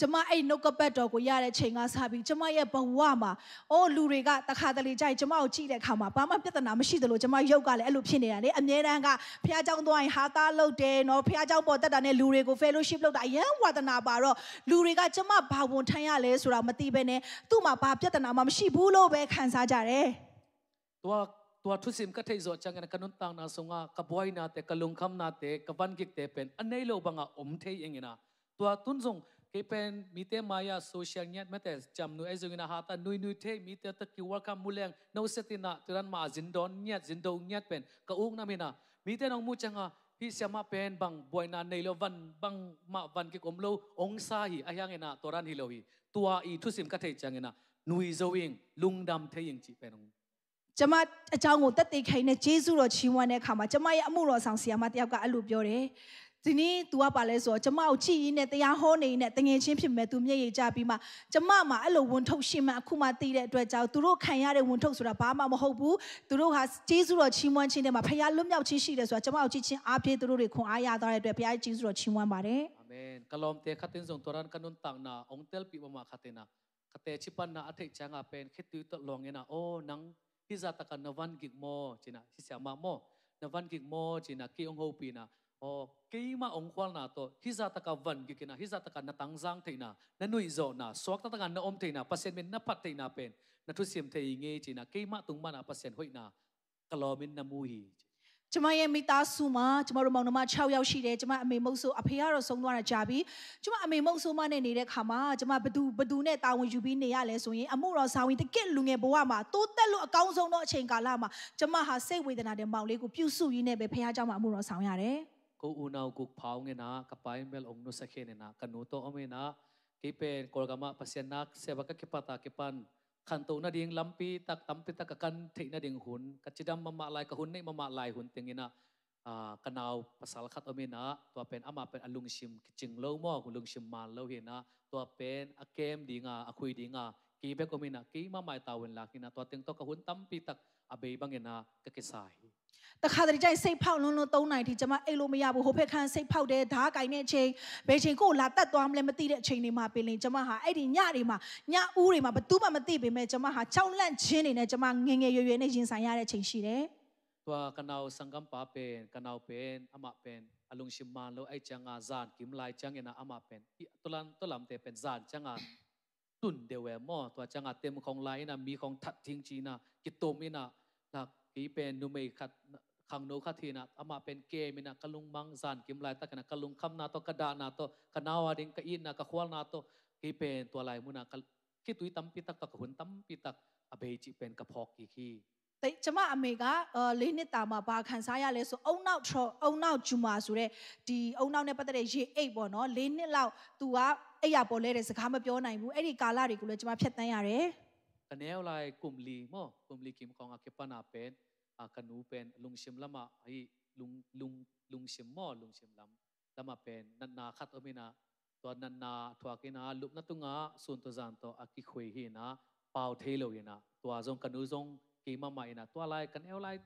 ကျမအဲ့နှုတ်ကပတ်တော်ကိုရတဲ့ချိန်ကစပြီးကျမရဲ့ဘဝမှာအော်လူတွေကတခါတလေကြိုက်ကျမကိုကြည့်တဲ့အခါမှာဘာမှပြဿနာမရှိသလိုကျမရုပ်ကလည်းအဲ့လိုဖြစ်နေတာလေအမြဲတမ်းကဖះเจ้าသွားရင်ဟာသားလုပ်တယ်နော်ဖះเจ้าပေါ်တက်တာနဲ့လူတွေကို fellowship လုပ်တာအရန်ဝါသနာပါတော့လူတွေကကျမဘာဝန်ထမ်းရလဲဆိုတာမသိဘဲနဲ့သူ့မှာဘာပြဿနာမှမရှိဘူးလို့ပဲခံစားကြတယ်။ तू ตัวทุสิมก็เทโซจังกันกันนุนต่างนาสงากบวยนาเตกลุงคำนาเตกวันกิกเตเป็นอันไหนโลบังอ่ะอมเทยเองนะตัวตุนทรง kepen mite maya social net mete cham nu ezung na hata nui nui the mite ta ki work am muleng no setina turan ma jin don nyat jin do nyat pen ka uk na mina mite nong mu changa hi siama pen bang boina nei lo van bang ma van ki kom lo ong sa hi ayang ena toran hi lo tua i thu thusim ka thei chang ena nui zoing lung dam lungdam ying chi pen ong ကျမအကြောင်းကိုတက်တေခိုင်နဲ့ဂျေဇုတော်ချီးမွမ်းတဲ့အခါမှာကျမရဲ့အမှုတော်ဆောင်ဆရာမတယောက်ကအဲ့လိုပြောတယ်။ဒီနေ့ तू ကပါလဲဆိုတော့ကျမကိုကြည်ရင်းနဲ့တရားဟောနေနဲ့တငယ်ချင်းဖြစ်မဲ့ तू မျက်ရည်ကျပြီးမှကျမမှာအဲ့လိုဝန်ထုတ်ရှင်မှအခုမှသိတဲ့အတွက်ကြောင့်သူတို့ခံရတဲ့ဝန်ထုတ်ဆိုတာဘာမှမဟုတ်ဘူးသူတို့ဟာကျေးဇူးတော်ချီးမွမ်းခြင်းထဲမှာဖခင်လွတ်မြောက်ခြင်းရှိတယ်ဆိုတာကျမကိုကြည်ချင်းအားဖြင့်သူတို့တွေခွန်အားရသွားတဲ့အတွက်ဖခင်ကျေးဇူးတော်ချီးမွမ်းပါတယ်အာမင်ကလောမ်တေခတ်တင်ဆောင်တော်ရန်ကနွန်တန်နာအောင်တယ်ပိဘမခတ်တင်နာကတဲ့ချိပန်နာအထိတ်ချန်ငါပန်ခစ်တူတလောငေနာအိုနန်းဟိဇာတကနဝန်ဂိမောချင်နာဟိဆာမမောနဝန်ဂိမောချင်နာကေအောင်ဟောပိနာ o keima ongkhwal na to hiza taka van gikina hiza taka natangzang theina nanui zo na swak taka na om theina pasen men na phat theina pen na thu siam thei nge china keima tungma na pasen hoina kalomin namu hi ကျမရဲ့မိသားစုမှာကျမတို့မောင်နှမ6ယောက်ရှိတယ်ကျမအမေမုတ်ဆိုအဖေကတော့ဆုံးသွားတာကြာပြီကျမအမေမုတ်ဆိုမနဲ့နေတဲ့ခါမှာကျမဘသူဘသူနဲ့တာဝန်ယူပြီးနေရလဲဆိုရင်အမှုတော်ဆောင်ရင်တကယ့်လူငယ်ဘဝမှာတိုးတက်လို့အကောင်းဆုံးသောအချိန်ကာလမှာကျမဟာစိတ်ဝေဒနာတဲ့မောင်လေးကိုပြုစုရင်းနဲ့ပဲဖခင်เจ้าမှာအမှုတော်ဆောင်ရတယ်กูอุณาวกุกพาวเงนะกับไปเมลองนุสักเฮนนะกันนูโตอเินะกีเป็นกอลกามาพัสยนักเสบกะกิปตากิปันขันตูนาดิ่งลัมปีตักตัมปีตักกันเทนาดิ่งหุนกัจจดัมมามาลายกหุนในมามาลายหุนติงินะกันเอาภาษาลัดอเมนะตัวเป็นอามาเป็นอลุงชิมจึงเล่ามอหุลุงชิมมาเล่าเห็นนะตัวเป็นอเกมดีงาอคุยดีงากีเบกอเมนะกีมามายตาวินลากินะตัวเต็งตกหุนตัมปีตักอเบบังเงนะกะกิสายတခါတาดကျရင်စိတ်ဖောက်လွန်းလွန်းาနိုင်ထိကျွန်မအိတ်လို့မရဘူးဟိုဖက်ခန်းစိတ်ဖောက်တယ်ဓာတ်ကင်တဲ့အချိန်ဘယ်ချိန်ကိုလာတက်သွားမလဲမသိတဲ့အချိန်တွေမှာပင်လင်ကျွန်မဟာအဲ့ဒီညတွေမှာညဦးတွေမှာဘသူမှမသိပေမဲ့ကျွန်မဟာချောင်းလန့်ခြင်းတွေနဲ့ကျွန်မငငယ်ရွယ်ရွယ်နဲ့ရင်ဆိုင်ရတဲ့အချိန်ရှိတယ်ตัวกันเอาสังกัมปาเป็นกันเอาเป็นอามาเป็นอลุงชิมานแลไอจังอาจานกิมลจังเงินอามาเป็นตัวลันตัวลำเตเป็นจานจังอาตุนเดวเอมตัวจังอาเต็มของลายนะมีของทัดทิ้งจีนะกิตโตมินะนะอีเป็นนุเมขัดขังโนคัทีนะอามาเป็นเกมินะกะลุงมังซานกิมไลายตะกันะกะลุงคำนาโตกระดานาโตกะนาวาดิงกะอินนะกะควานาโตกีเป็นตัวลายมุนะกะคิดตุยตัมปิตักกะหุนตัมปิตักอเบจิเป็นกระพอกอีขี้တိတ်ကျမအမေကလေးနှစ်တာမှာဘာခံาားရလဲဆိုအုาနောက်ထော်အုံနောက်ဂျူမာဆိုတဲ့ဒီအုံနောက်နဲ့ပတ်သက်တဲ့ရေအိတ်ပေါ့နော်လေးနှစ်လောက် तू ကအဲ့ရยေါ်လဲတဲ့စကားမပြောနိုင်ဘူးအဲ့ဒီကာလတွေကိုလည်းဖြတ်တန်းရတယ်กันเอวลายกลุ่มลีมอกลุ่มลีกิมของอาเกปนาเป็นอาคนูเป็นลุงชิมลมาไอลุงลุงลุงชิมมอลุงชิมลำลมาเป็นนันนาคัดอมินาตัวนันนาทัวกินาลุกนัตุงาส่วนตัวจันตัวอากิคุยฮีนะเปาเทโลยนะตัวจงคันูจงกิมาใหม่นะตัวลายกันเอวลาย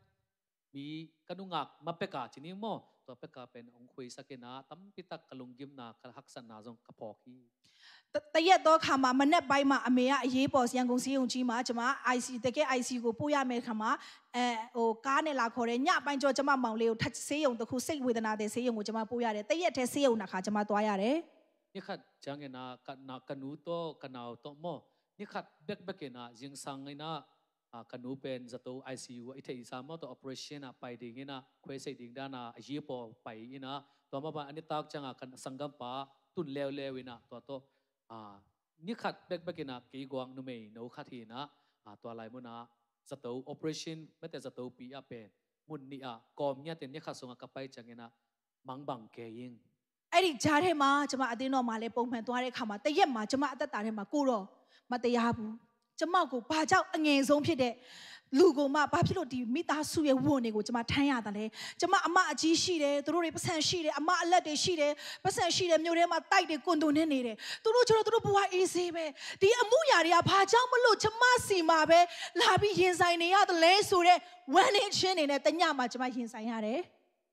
มีกันุงักมาเปกาชินิมอตัวเปกาเป็นองคุยสักนาตั้มพิตักกลุงกิมนาคักนนาจงกระพอกีတရက်တော့ခါမှာမနေ့ပိုင်းမှာအမေကအရေးပေါ်ရန်ကုန်စီးုံကြီးမှာကျွန်မ IC တကယ် IC ကိုပို့ရမယ်ခါမှာအဲဟိုကားနဲ့လာခေါ်တယ်ညပိုင်းကျော်ကျွန်မမောင်လေးကိုထဆေးုံတစ်ခုစိတ်ဝေဒနာတဲ့ဆေးုံကိုကျွန်မပို့ရတယ်တရက်တည်းဆေးုံနခါကျွန်မသွားရတယ်นี่ขัดจังเงนากนักกนูโตกนาวโตโมนี่ขัดเบกเบกเนะยิงสังเงนากนูเป็นจะตัวไอซียูไอเทีสามารถตัว operation ไปดิเงนะคุยเสดิงด้านะยีปอไปนะตัวมาบ้านอันนี้ตักจังกันสังกัมปะตุนเลวเลวินะตัวโตอ่านิขัดเบ็กเบกินากีกวางนุเมยโนคาทีนะอ่าตัวลายมุนะสตูโอเปอเรชั่นไม่แต่สตูปีอาเป็นมุนนี่อ่ะกอมเนี่ยเต็มเนี่ยขัดสงกับไปจังเงนะมังบังเกยิงအဲ့ဒီကြားထဲမှာကျွန်မအတင်းတော်မှာလဲပုံမှန်သွားတဲ့အခါမှာတရက်မှာကျွန်မအသက်တာထဲမှာကိုတော့မတရားဘူးကျမကိုဘာကြောင့်အငယ်ဆုံးဖြစ်တဲ့လူကမှဘာဖြစ်လို့ဒီမိသားစုရဲ့ဝန်တွေကိုကျွန်မထမ်းရတာလဲကျွန်မအမအကြီးရှိတယ်သူတို့တွေပတ်စံရှိတယ်အမအလက်တွေရှိတယ်ပတ်စံရှိတယ်မြို့ထဲမှာတိုက်တွေကွန်တုန်နေနေတယ်သူတို့ကျတော့သူတို့ဘဝအေးဆေးပဲဒီအမှုရာတွေကဘာကြောင့်မလို့ကျွန်မစီမှာပဲလာပြီးရင်ဆိုင်နေရတယ်လဲဆိုတော့ဝမ်းနေချင်းနေနဲ့တညမှာကျွန်မရင်ဆိုင်ရတယ်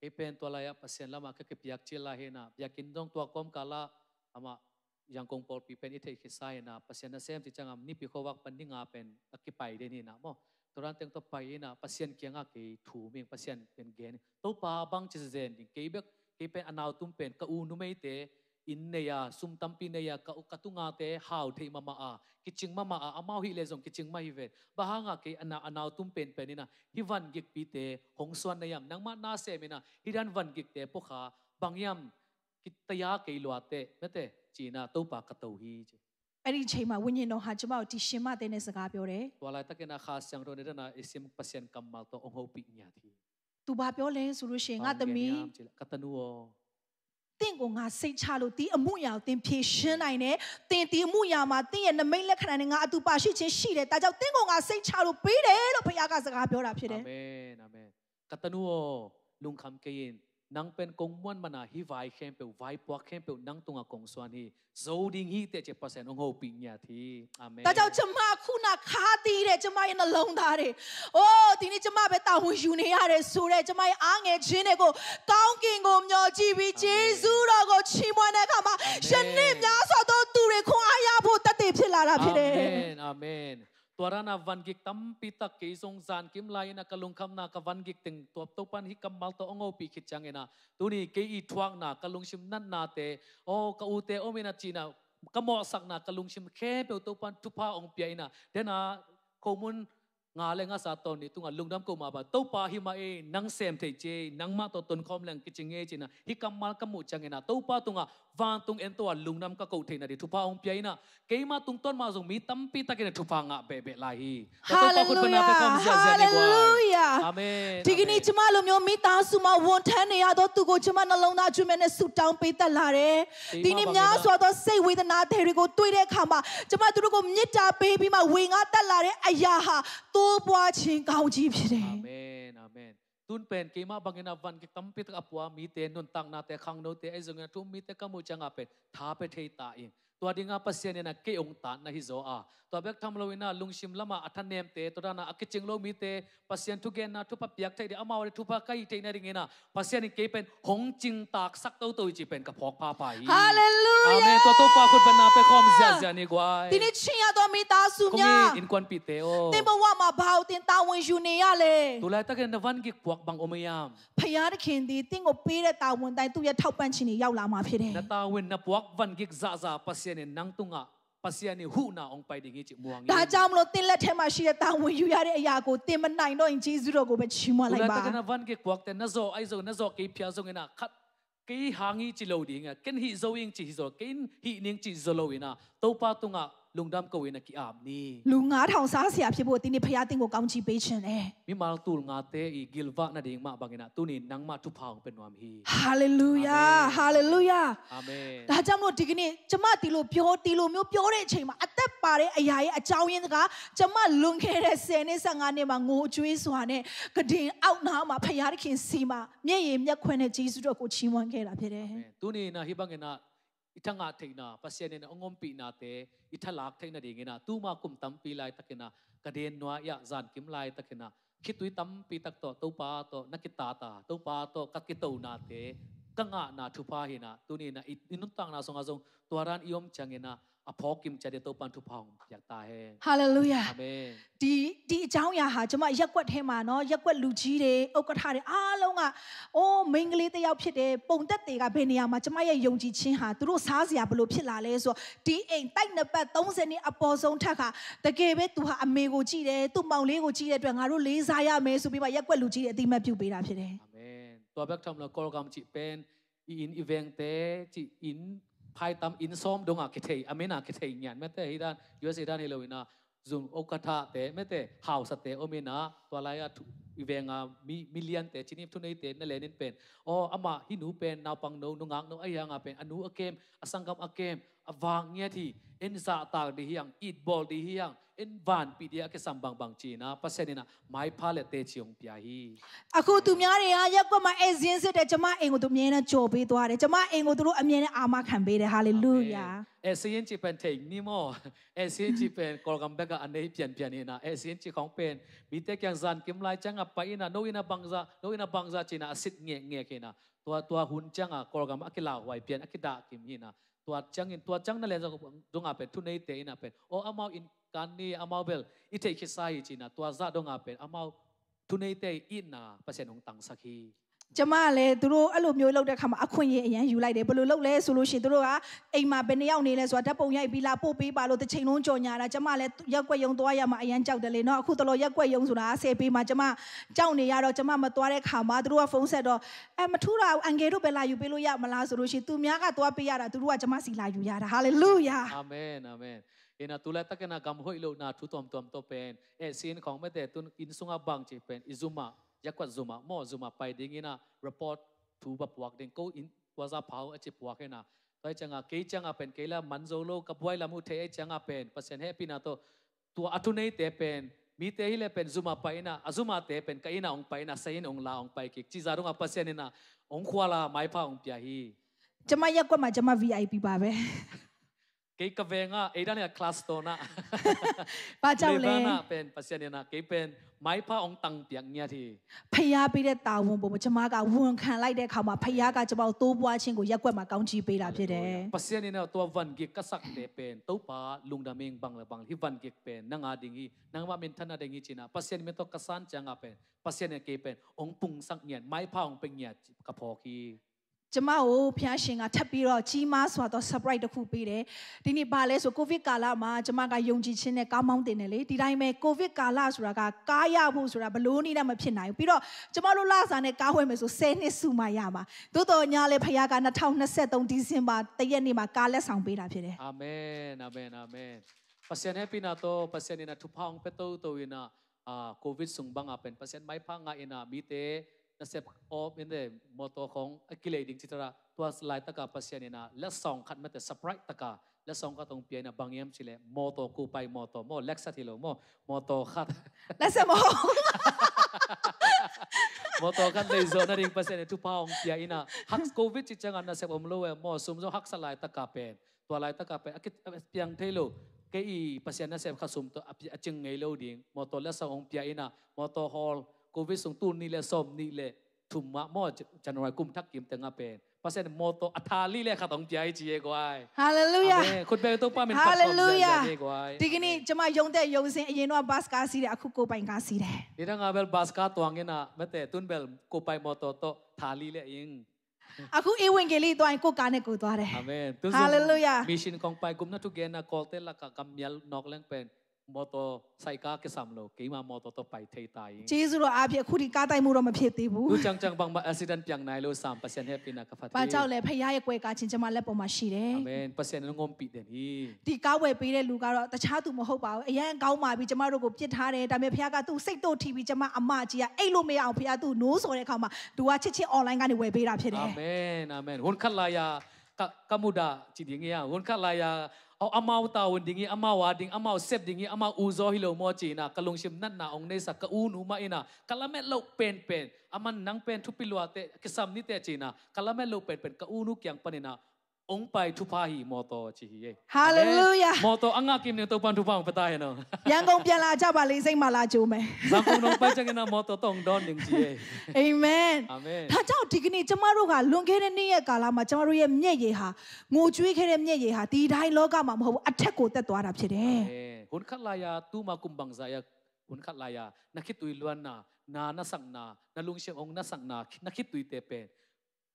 အပင်တော်လာရပစံလာမှာကကပြက်ချလာဟဲနာပြက်ကင်းတော့တော့ကောမကလာအမ yang kong pol pi pen ite sai na pasien na sem ti changam ni pi khowak pan ni nga pen akipai de ni na mo toran teng to pai na pasien kianga ke thu ming pasien pen gen to pa bang chi zen ding ke bek ke pen anaw tum pen ka u nu mei te in ne ya sum tam pi ne ya ka ka tu nga te haw thei mama a ki ching mama a amau hi le jong ki ching hi ve ba ha nga ke ana anaw tum pen pen ni na hi van gik pi te hong suan na yam nang ma na se me na hi ran van gik te po kha bang yam ki taya ke lo ate mete ကျေနာတုပ်ပါကတုတ်ဟီကျေအဲ့ဒီအချိန်မှာဝိညာဉ်တော်ဟာကျမတို့ဒီရှင်မတဲ့နဲ့စကားပြောတယ်တွာလာတကနာခါဆံရိုနေဒနာအစ်စင်ပစန်ကမ္မလ်တောအုံဟုတ်ပိညာတီသူဘာပြောလဲဆိုလို့ရှိရင်ငါသမီးကတနူောတင့်ကိုငါစိတ်ချလို့ဒီအမှုရာကိုတင်ဖြေရှင်းနိုင်တယ်။တင်ဒီအမှုရာမှာတင့်ရဲ့နမိတ်လက္ခဏာနဲ့ငါအတူပါရှိခြင်းရှိတယ်။ဒါကြောင့်တင့်ကိုငါစိတ်ချလို့ပေးတယ်လို့ဘုရားကစကားပြောတာဖြစ်တယ်။အာမင်အာမင်။ကတနူောလုံခံကရင် nang pen kong muan mana hi vai khem pe vai pwa khem pe nang tunga kong swan hi zo ding hi te che percent ong ho pi nya thi amen ဒါကြောင့်ကျမခုနခါတီးတဲ့ကျမရဲ့နှလုံးသားတွေအိုးဒီနေ့ကျမပဲတာဝန်ယူနေရတယ်ဆိုတော့ကျမရဲ့အားငယ်ခြင်းတွေကိုကောင်းကင်ကိုမျှော်ကြည့်ပြီးဂျေဇုတော်ကိုချီးမွမ်းတဲ့အခါမှာယနေ့များစွာသောသူတွေခွန်အားရဖို့တသက်ဖြစ်လာတာဖြစ်တယ် amen amen ตัวรานาวันกิกตั้มปิตะกีสงสานกิมไลนักลุงคำนากวันกิกถึงตัวตุปันฮิกำมัลตัวองโอปีขิดจังเงนะตัวนี้เกอีทวางนากลุงชิมนั่นนาเตโอกะอูเตโอเมนาจีนะกะเมาสักนากลุงชิมเค่เปลตัวปันทุพาองเปียนะเดนะคมุนငါလည်းငါစာတော်နေသူကလုံဒမ်ကိုမှာပါတုပ်ပါဟိမအေနန်းဆမ်ထေချေနန်းမတော်တွန်ခေါမလန်ကချင်ငေချင်နာဟိကမ္မလကမှုချငေနာတုပ်ပါတုံကဝမ်တုံအန်တော်လုံဒမ်ကကုတ်ထေနာဒီထူပါအောင်ပြိုင်နာကေမတုံတွန်မဇုံမီတမ်ပီတကေထူပါငါဘေဘေလာဟီဟာလေလုယာဟာလေလုယာအာမင်ဒီကနေ့ကျမလိုမျိုးမိသားစုမှာဝန်ထမ်းနေရတော့သူကိုကျမနှလုံးသားကျွမ်းမဲ့နဲ့ဆူတောင်းပေးတတ်လာတယ်ဒီနေ့များစွာသောစိတ်ဝေဒနာတွေကိုတွေ့တဲ့အခါမှာကျမသူတို့ကိုမေတ္တာပေးပြီးမှဝေငါတတ်လာတဲ့အရာဟာသူတိုးပွားခြင်းကောင်းကြီးဖြစ်တယ်အာမင်အာမင်ตุนเป็นเกมาบางนาวันกิตัมปิตกับว่ามีเตนุนตังนาแต่ขังโนเตไอซงนทุมมีแต่กมูจังอาเป็นท้าไปเทตาเอง tua dinga pasien na ke ong ta na hi zo a tua bek tham lo ina lungshim lama athanem te to dana akiching lo mi te pasien tu gen na tu pa pyak thai de ama wa tu pa kai te na ringe na pasien ke pen hong ching tak sak to to chi pen ka phok pa pai hallelujah amen to to pa khut ban na pe khom zia zia ni gwai tin chi ya do mi ta su nya kong in kon pi te o oh. te ba wa ma bao tin ta wen ju ni ya le tu lai ta ke na wan gi kwak bang o ya phaya de khin di tin go pe de ta wen tai tu ya thauk pan chin ni yauk la ma phi de na ta wen na kwak van gi za za pasien နဲ့နန်းတုံကပစီယန်နေဟူနာအောင်ပိုက်တဲ့ငေးချေမူအောင်ဒါကြောင့်မလို့တင်လက်ထဲမှာရှိတဲ့တာဝန်ယူရတဲ့အရာကိုတင်မနိုင်တော့ရင်ဂျေဇုတော်ကိုပဲချီးမွမ်းလိုက်ပါလာတကနာဝန်ကေကွက်တဲ့နဇောအိုင်ဇောနဇောကေဖျာဇောငေနာခတ်ကေဟာငီချီလိုဒီငါကင်ဟီဇိုယင်းချီဇောကင်ဟီနင်းချီဇောလိုဝေနာတောပါတုံငါလုံဒမ်ကဝေနကီအာမနီလူ9000စားဆရာဖြစ်ဖို့တင်းနေဖရားတင်းကိုကောင်းချီးပေးခြင်းလေမိမာတူငါတဲဤဂီလ်ဗာနဒီငမဘာငနာတူနေနန်မတူဖောင်เป็นဝမ်ဟီဟာလေလုယာဟာလေလုယာအာမင်ဒါကြောင့်မို့ဒီကနေ့ကျမတီလို့ပြောတီလို့မျိုးပြောတဲ့အချိန်မှာအသက်ပါတဲ့အရာရဲ့အကြောင်းရင်းတကားကျမလွန်ခဲ့တဲ့10နှစ်15နှစ်မှာငိုကြွေးစွာနဲ့ကဒင်အောက်နာမှာဖရားသခင်စီမှာမျက်ရည်မျက်ခွန်းနဲ့ဂျေဇုတော်ကိုချီးမွမ်းခဲ့တာဖြစ်တယ်အာမင်တူနေနာဟိဘငနာ itanga theina pasian en ongom pi na te ithalak theina dingena tuma kum tam pi lai takena kaden noa ya zan kim lai takena khitui tam pi tak to to pa to nakita ta to pa to kakito na te kanga na thupa hina tuni na inun tang na songa song tuaran iom changena အဖို့ကင်ချတဲ့တော့ပန်ထူဖောင်းရတာဟဲဟာလေလုယာအာမင်ဒီဒီအကြောင်းအရာဟာကျွန်မရက်ွက်ထဲမှာနော်ရက်ွက်လူကြီးတွေဥက္ကဋ္ဌတွေအားလုံးကအိုးမိန်းကလေးတယောက်ဖြစ်တယ်ပုံသက်တွေကဘယ်နေရာမှာကျွန်မရဲ့ယုံကြည်ခြင်းဟာသူတို့စားစရာဘလို့ဖြစ်လာလဲဆိုတော့ဒီအိမ်တိုက်နှစ်ပတ်30နှစ်အပေါ်ဆုံးထက်ကတကယ်ပဲသူဟာအမေကိုကြည့်တယ်သူ့မောင်လေးကိုကြည့်တဲ့အတွက်ငါတို့လေးစားရမယ်ဆိုပြီးမှရက်ွက်လူကြီးတွေအတိမတ်ပြုပေးတာဖြစ်တယ်အာမင်ตัวแบกทำเราก็กำจิเป็นอินอีเวนเตจิอินพายตามอินซอมดงอาคิตทยอเมนาคิเทยเนี่ยแม้แต่ฮิดานยูเอสเอดานเฮลวินา z o o โอคาทาเตะแม้แต่ฮาวสเตะโอเมนาตัวลายุอีเวงามีมิลเลียนเตะชินิฟทุนไอเตะนั่นและนินเป็นอ๋ออามาฮินูเป็นนาวปังโนนงังโนอายังอาเป็นอันุอเกมอสังกับอเกม awang ya thi in za ta di hiang eat ball di hiang in van pi dia ke sambang bang chi na pasen na mai pha le te chiong pya hi အခုသူများတွေကရက်ကွက်မှာအစင်းစစ်တဲ့ကျမအိမ်ကိုသူအမြဲတမ်းကြော်ပေးသွားတယ်ကျမအိမ်ကိုသူတို့အမြဲတမ်းအာမခံပေးတယ် hallelujah အစင်းချိပန်ထိန်နီမောအစင်းချိပန်ကောကမ်ဘက်ကနေပြန်ပြန်နေနာအစင်းချိခေါင်ပန်မိတဲ့ကန်ဇန်ကင်လိုက်ချန်အပိုင်နာနိုဝိနာဘန်ဇာနိုဝိနာဘန်ဇာချီနာအစစ်ငဲငဲခေနာตัวตัวหุ่นจังอ่ะกรกรรมอักขระไหวเปลี่ยนอักขระกิมยีนะ tua chang in tua chang na le jong dong ape thu nei te in ape o amau in kan ni amau bel i te khi sai chi na tua za dong ape amau thu nei te in na pasen hong tang sakhi ကျမကလည်းသူတို့အဲ့လိုမျိုးလုပ်တဲ့ခါမှာအခွင့်အရေးအရန်ယူလိုက်တယ်ဘယ်လိုလုပ်လဲဆိုလို့ရှိရင်သူတို့ကအိမ်မှာဘယ်နှယောက်နေလဲဆိုတာဓာတ်ပုံရိုက်ပြီးလာပို့ပေးပါလို့တစ်ချိန်လုံးကြော်ညာတာကျမလည်းရက်ွက်ယုံသွားရမှာအရန်ကြောက်တယ်လေနော်အခုတလောရက်ွက်ယုံဆိုတာဆယ်ပေးမှာကျမကြောက်နေရတော့ကျမမသွားတဲ့ခါမှာသူတို့ကဖုန်းဆက်တော့အဲမထူတာဘူးအန်ကယ်တို့ပဲလာယူပေးလို့ရမလားဆိုလို့ရှိရင်သူများကသွားပေးရတာသူတို့ကကျမစီလာယူရတာဟာလေလုယာအာမင်အာမင် ina tulata kana gamhoi lo na thutom tom to pen e sin khong me te tun in sunga bang che pen izuma ยากกว่า z o m a มอ z o m a ไปดิ่งนะ report ทูบับวักดิ่งก็อินว่าจะเผาอาชีพวักนะตัวจังอ่ะเกี่ยจังอ่ะเป็นเกี่ยละมันโซโลกับวัยละมุเทจังอ่ะเป็นเปอร์เซ็นต์นห้ปินาโตตัวอัตุเนยเตเป็นมีเตหิเลเป็น z o m a ไปนะ z o m a เตเป็นกายนะองไปนะเซนองลาองไปกิกจจารุงอ่ะเปอร์เซ็นต์นะองควาลาไม่พาองพิยาฮีจะมายากกว่ามาจะมา VIP บาเวกี่กเวงอ่ะไอ้ด้านเนี่ยคลาสโตนะป้าเจ้าเลยเป็นปาสยานีนะกี่เป็นမိုင်းဖာအောင်တန်ပြက်ညတိဖျားပေးတဲ့တာဝန်ပုံကျွန်မကဝန်ခံလိုက်တဲ့အခါမှာဖျားကကျွန်မတိုးပွားခြင်းကိုရက်ွက်မှာကောင်းချီးပေးတာဖြစ်တယ်ပစနေနဲ့တော့ဝန်ကေကဆတ်တဲ့ပန်တောပါလုံဒမင်းဘန်လဘန်ဟိဝန်ကေပန်နငါဒင်းကြီးနငါမမင်ထနာဒင်းကြီးချင်နာပစနေမတော့ကဆန်ချန်ငါပန်ပစနေကေပန်အောင်ပုန်စက်ညံမိုင်းဖာအောင်ပင်ညကပေါ်ခီကျမကိုဖျားရှင်ကထပ်ပြီးတော့ကြီးမားစွာသော surprise တစ်ခုပေးတယ်ဒီနေ့ဘာလဲဆိုကိုဗစ်ကာလမှာကျမကယုံကြည်ခြင်းနဲ့ကောင်းမောင်းတင်တယ်လေဒီတိုင်းပဲကိုဗစ်ကာလဆိုတာကကားရဖို့ဆိုတာဘလို့နည်းနဲ့မဖြစ်နိုင်ဘူးပြီးတော့ကျမတို့လစာနဲ့ကားဝယ်မယ်ဆို10နှစ်စုမှရမှာသို့တော်ညာလေဖခင်က2023ဒီဇင်ဘာတရက်နေ့မှာကားလက်ဆောင်ပေးတာဖြစ်တယ်အာမင်အာမင်အာမင်ပစယနေပိနာတော့ပစယနေနာထူဖောင်းပတောတဝိနာအာကိုဗစ်ဆုံဘန်အပန်ပစယမိုင်ဖာငါအနာမီတေเสพโอ้เนเดมอตอของอกิเลดิงจิตระตัวสลายตะกาปัสยานีนาและสองขัดมาแต่สปรายตะกาและสองก็ต้องเปลี่ยนนะบางยามชิเลมอตอกูไปมอตอมเล็กสัทิโลโมอมอตอขัดและเสพมอมอตอขัดในโซนนิ่งปัสยานีทุพองเปลี่ยนนะฮักโควิดจิจังันนะเสพอมโลเวมอสุมโซฮักสลายตะกาเป็นตัวลายตะกาเป็นอักิเปียงเทโลเกอีปัสยานะเสพขัดสุมโตอจึงไงโลดิ่งมอตอและสององเปียอินามอตอฮอลกูไปส่งตูนี่แหละส้มนี่แหละถุมมหม้อจันรอยกุมทักกิมแตงอาเป็นพราะเส้นโมโตอัตาลีแหละค่ะต้องใจจีเอกวายฮาเลลูยาคุณเป็นตัวป้าเป็นฮาเลลูยาเอกวายทีนี่จะมายงเตยงเซนยีนัวบาสกาซีเดอคุโกไปกาซีเดทีนั่งอาเบลบาสกาตัวงี้ินะเมื่อเต่ตุนเบลกูไปโมโตโตทาลีแหละยิงอะคุอวเงนเกลีตัวเองกูกาเนกูตัวเรฮาเมนฮาเลลูยามิชินของไปกุมนะทุกเกนักกอลเตลละกกัมยัลนอกแลงเป็นမော်တော်ဆိုင်ကားကစမ်လို့ကိမမော်တော်တော့ပိုက်ထိတာရင်ကျေးဇူးတော်အားဖြင့်အခုဒီကားတိုက်မှုတော့မဖြစ်သေးဘူးသူချန်ချန်ဘောင်မအက်ဆီဒန့်ပြန်နိုင်လို့3%ဟက်ပင်နာကဖတ်တယ်ဘာကြောင့်လဲဖခင်ရဲ့ကွယ်ကားချင်းကျွန်မလက်ပေါ်မှာရှိတယ်အာမင်%ငုံပိတယ်နီဒီကားဝယ်ပေးတဲ့လူကတော့တခြားသူမဟုတ်ပါဘူးအရန်ကောင်းပါပြီကျွန်မတို့ကိုပြစ်ထားတယ်ဒါပေမဲ့ဖခင်ကသူ့စိတ်တို့ထီပြီးကျွန်မအမကြီးကအဲ့လိုမရအောင်ဖခင်သူ့နိုးဆိုတဲ့အခါမှာသူကချစ်ချင်း online ကနေဝယ်ပေးတာဖြစ်တယ်အာမင်အာမင်ဝန်ခတ်လာယာကမုဒာကြည်ငေယဝန်ခတ်လာယာเอาอมาตาวันดิ่งอามาวาดิ่งอามาเซบดิ่งอามาอูโซฮิโลมมจีนากะลงชิมนั่นนองในสักกอูนูมาอินากะละเม็โลเป็นเป็นอามันนังเป็นทุปิลวาเตกิสัมนิเตจีนากะละเม็โลเป็นเป็นกะอูนุกยงปนินา on pai thu pha hi mo to chi hi hallelujah mo to anga kim ne to pan thu pa pa ta no yang kong pian la ja ba le sai ma la chu mai yang kong nong pai chang na mo to tong don ning chi amen amen ဒါကြောင့်ဒီကနေ့ကျမတို့ကလွန်ခဲ့တဲ့နေ့ရက်ကာလမှာကျမတို့ရဲ့မျက်ရည်ဟာငိုကြွေးခဲ့တဲ့မျက်ရည်ဟာဒီတိုင်းလောကမှာမဟုတ်ဘူးအထက်ကိုတက်သွားတာဖြစ်တယ်ဟွန်ခတ်လာယာတူမကုမ်ဘန်ဇာယာဟွန်ခတ်လာယာနခိတူလွမ်းနာနာနဆန်နာနလုံရှေအောင်နဆန်နာနခိတူတေပန်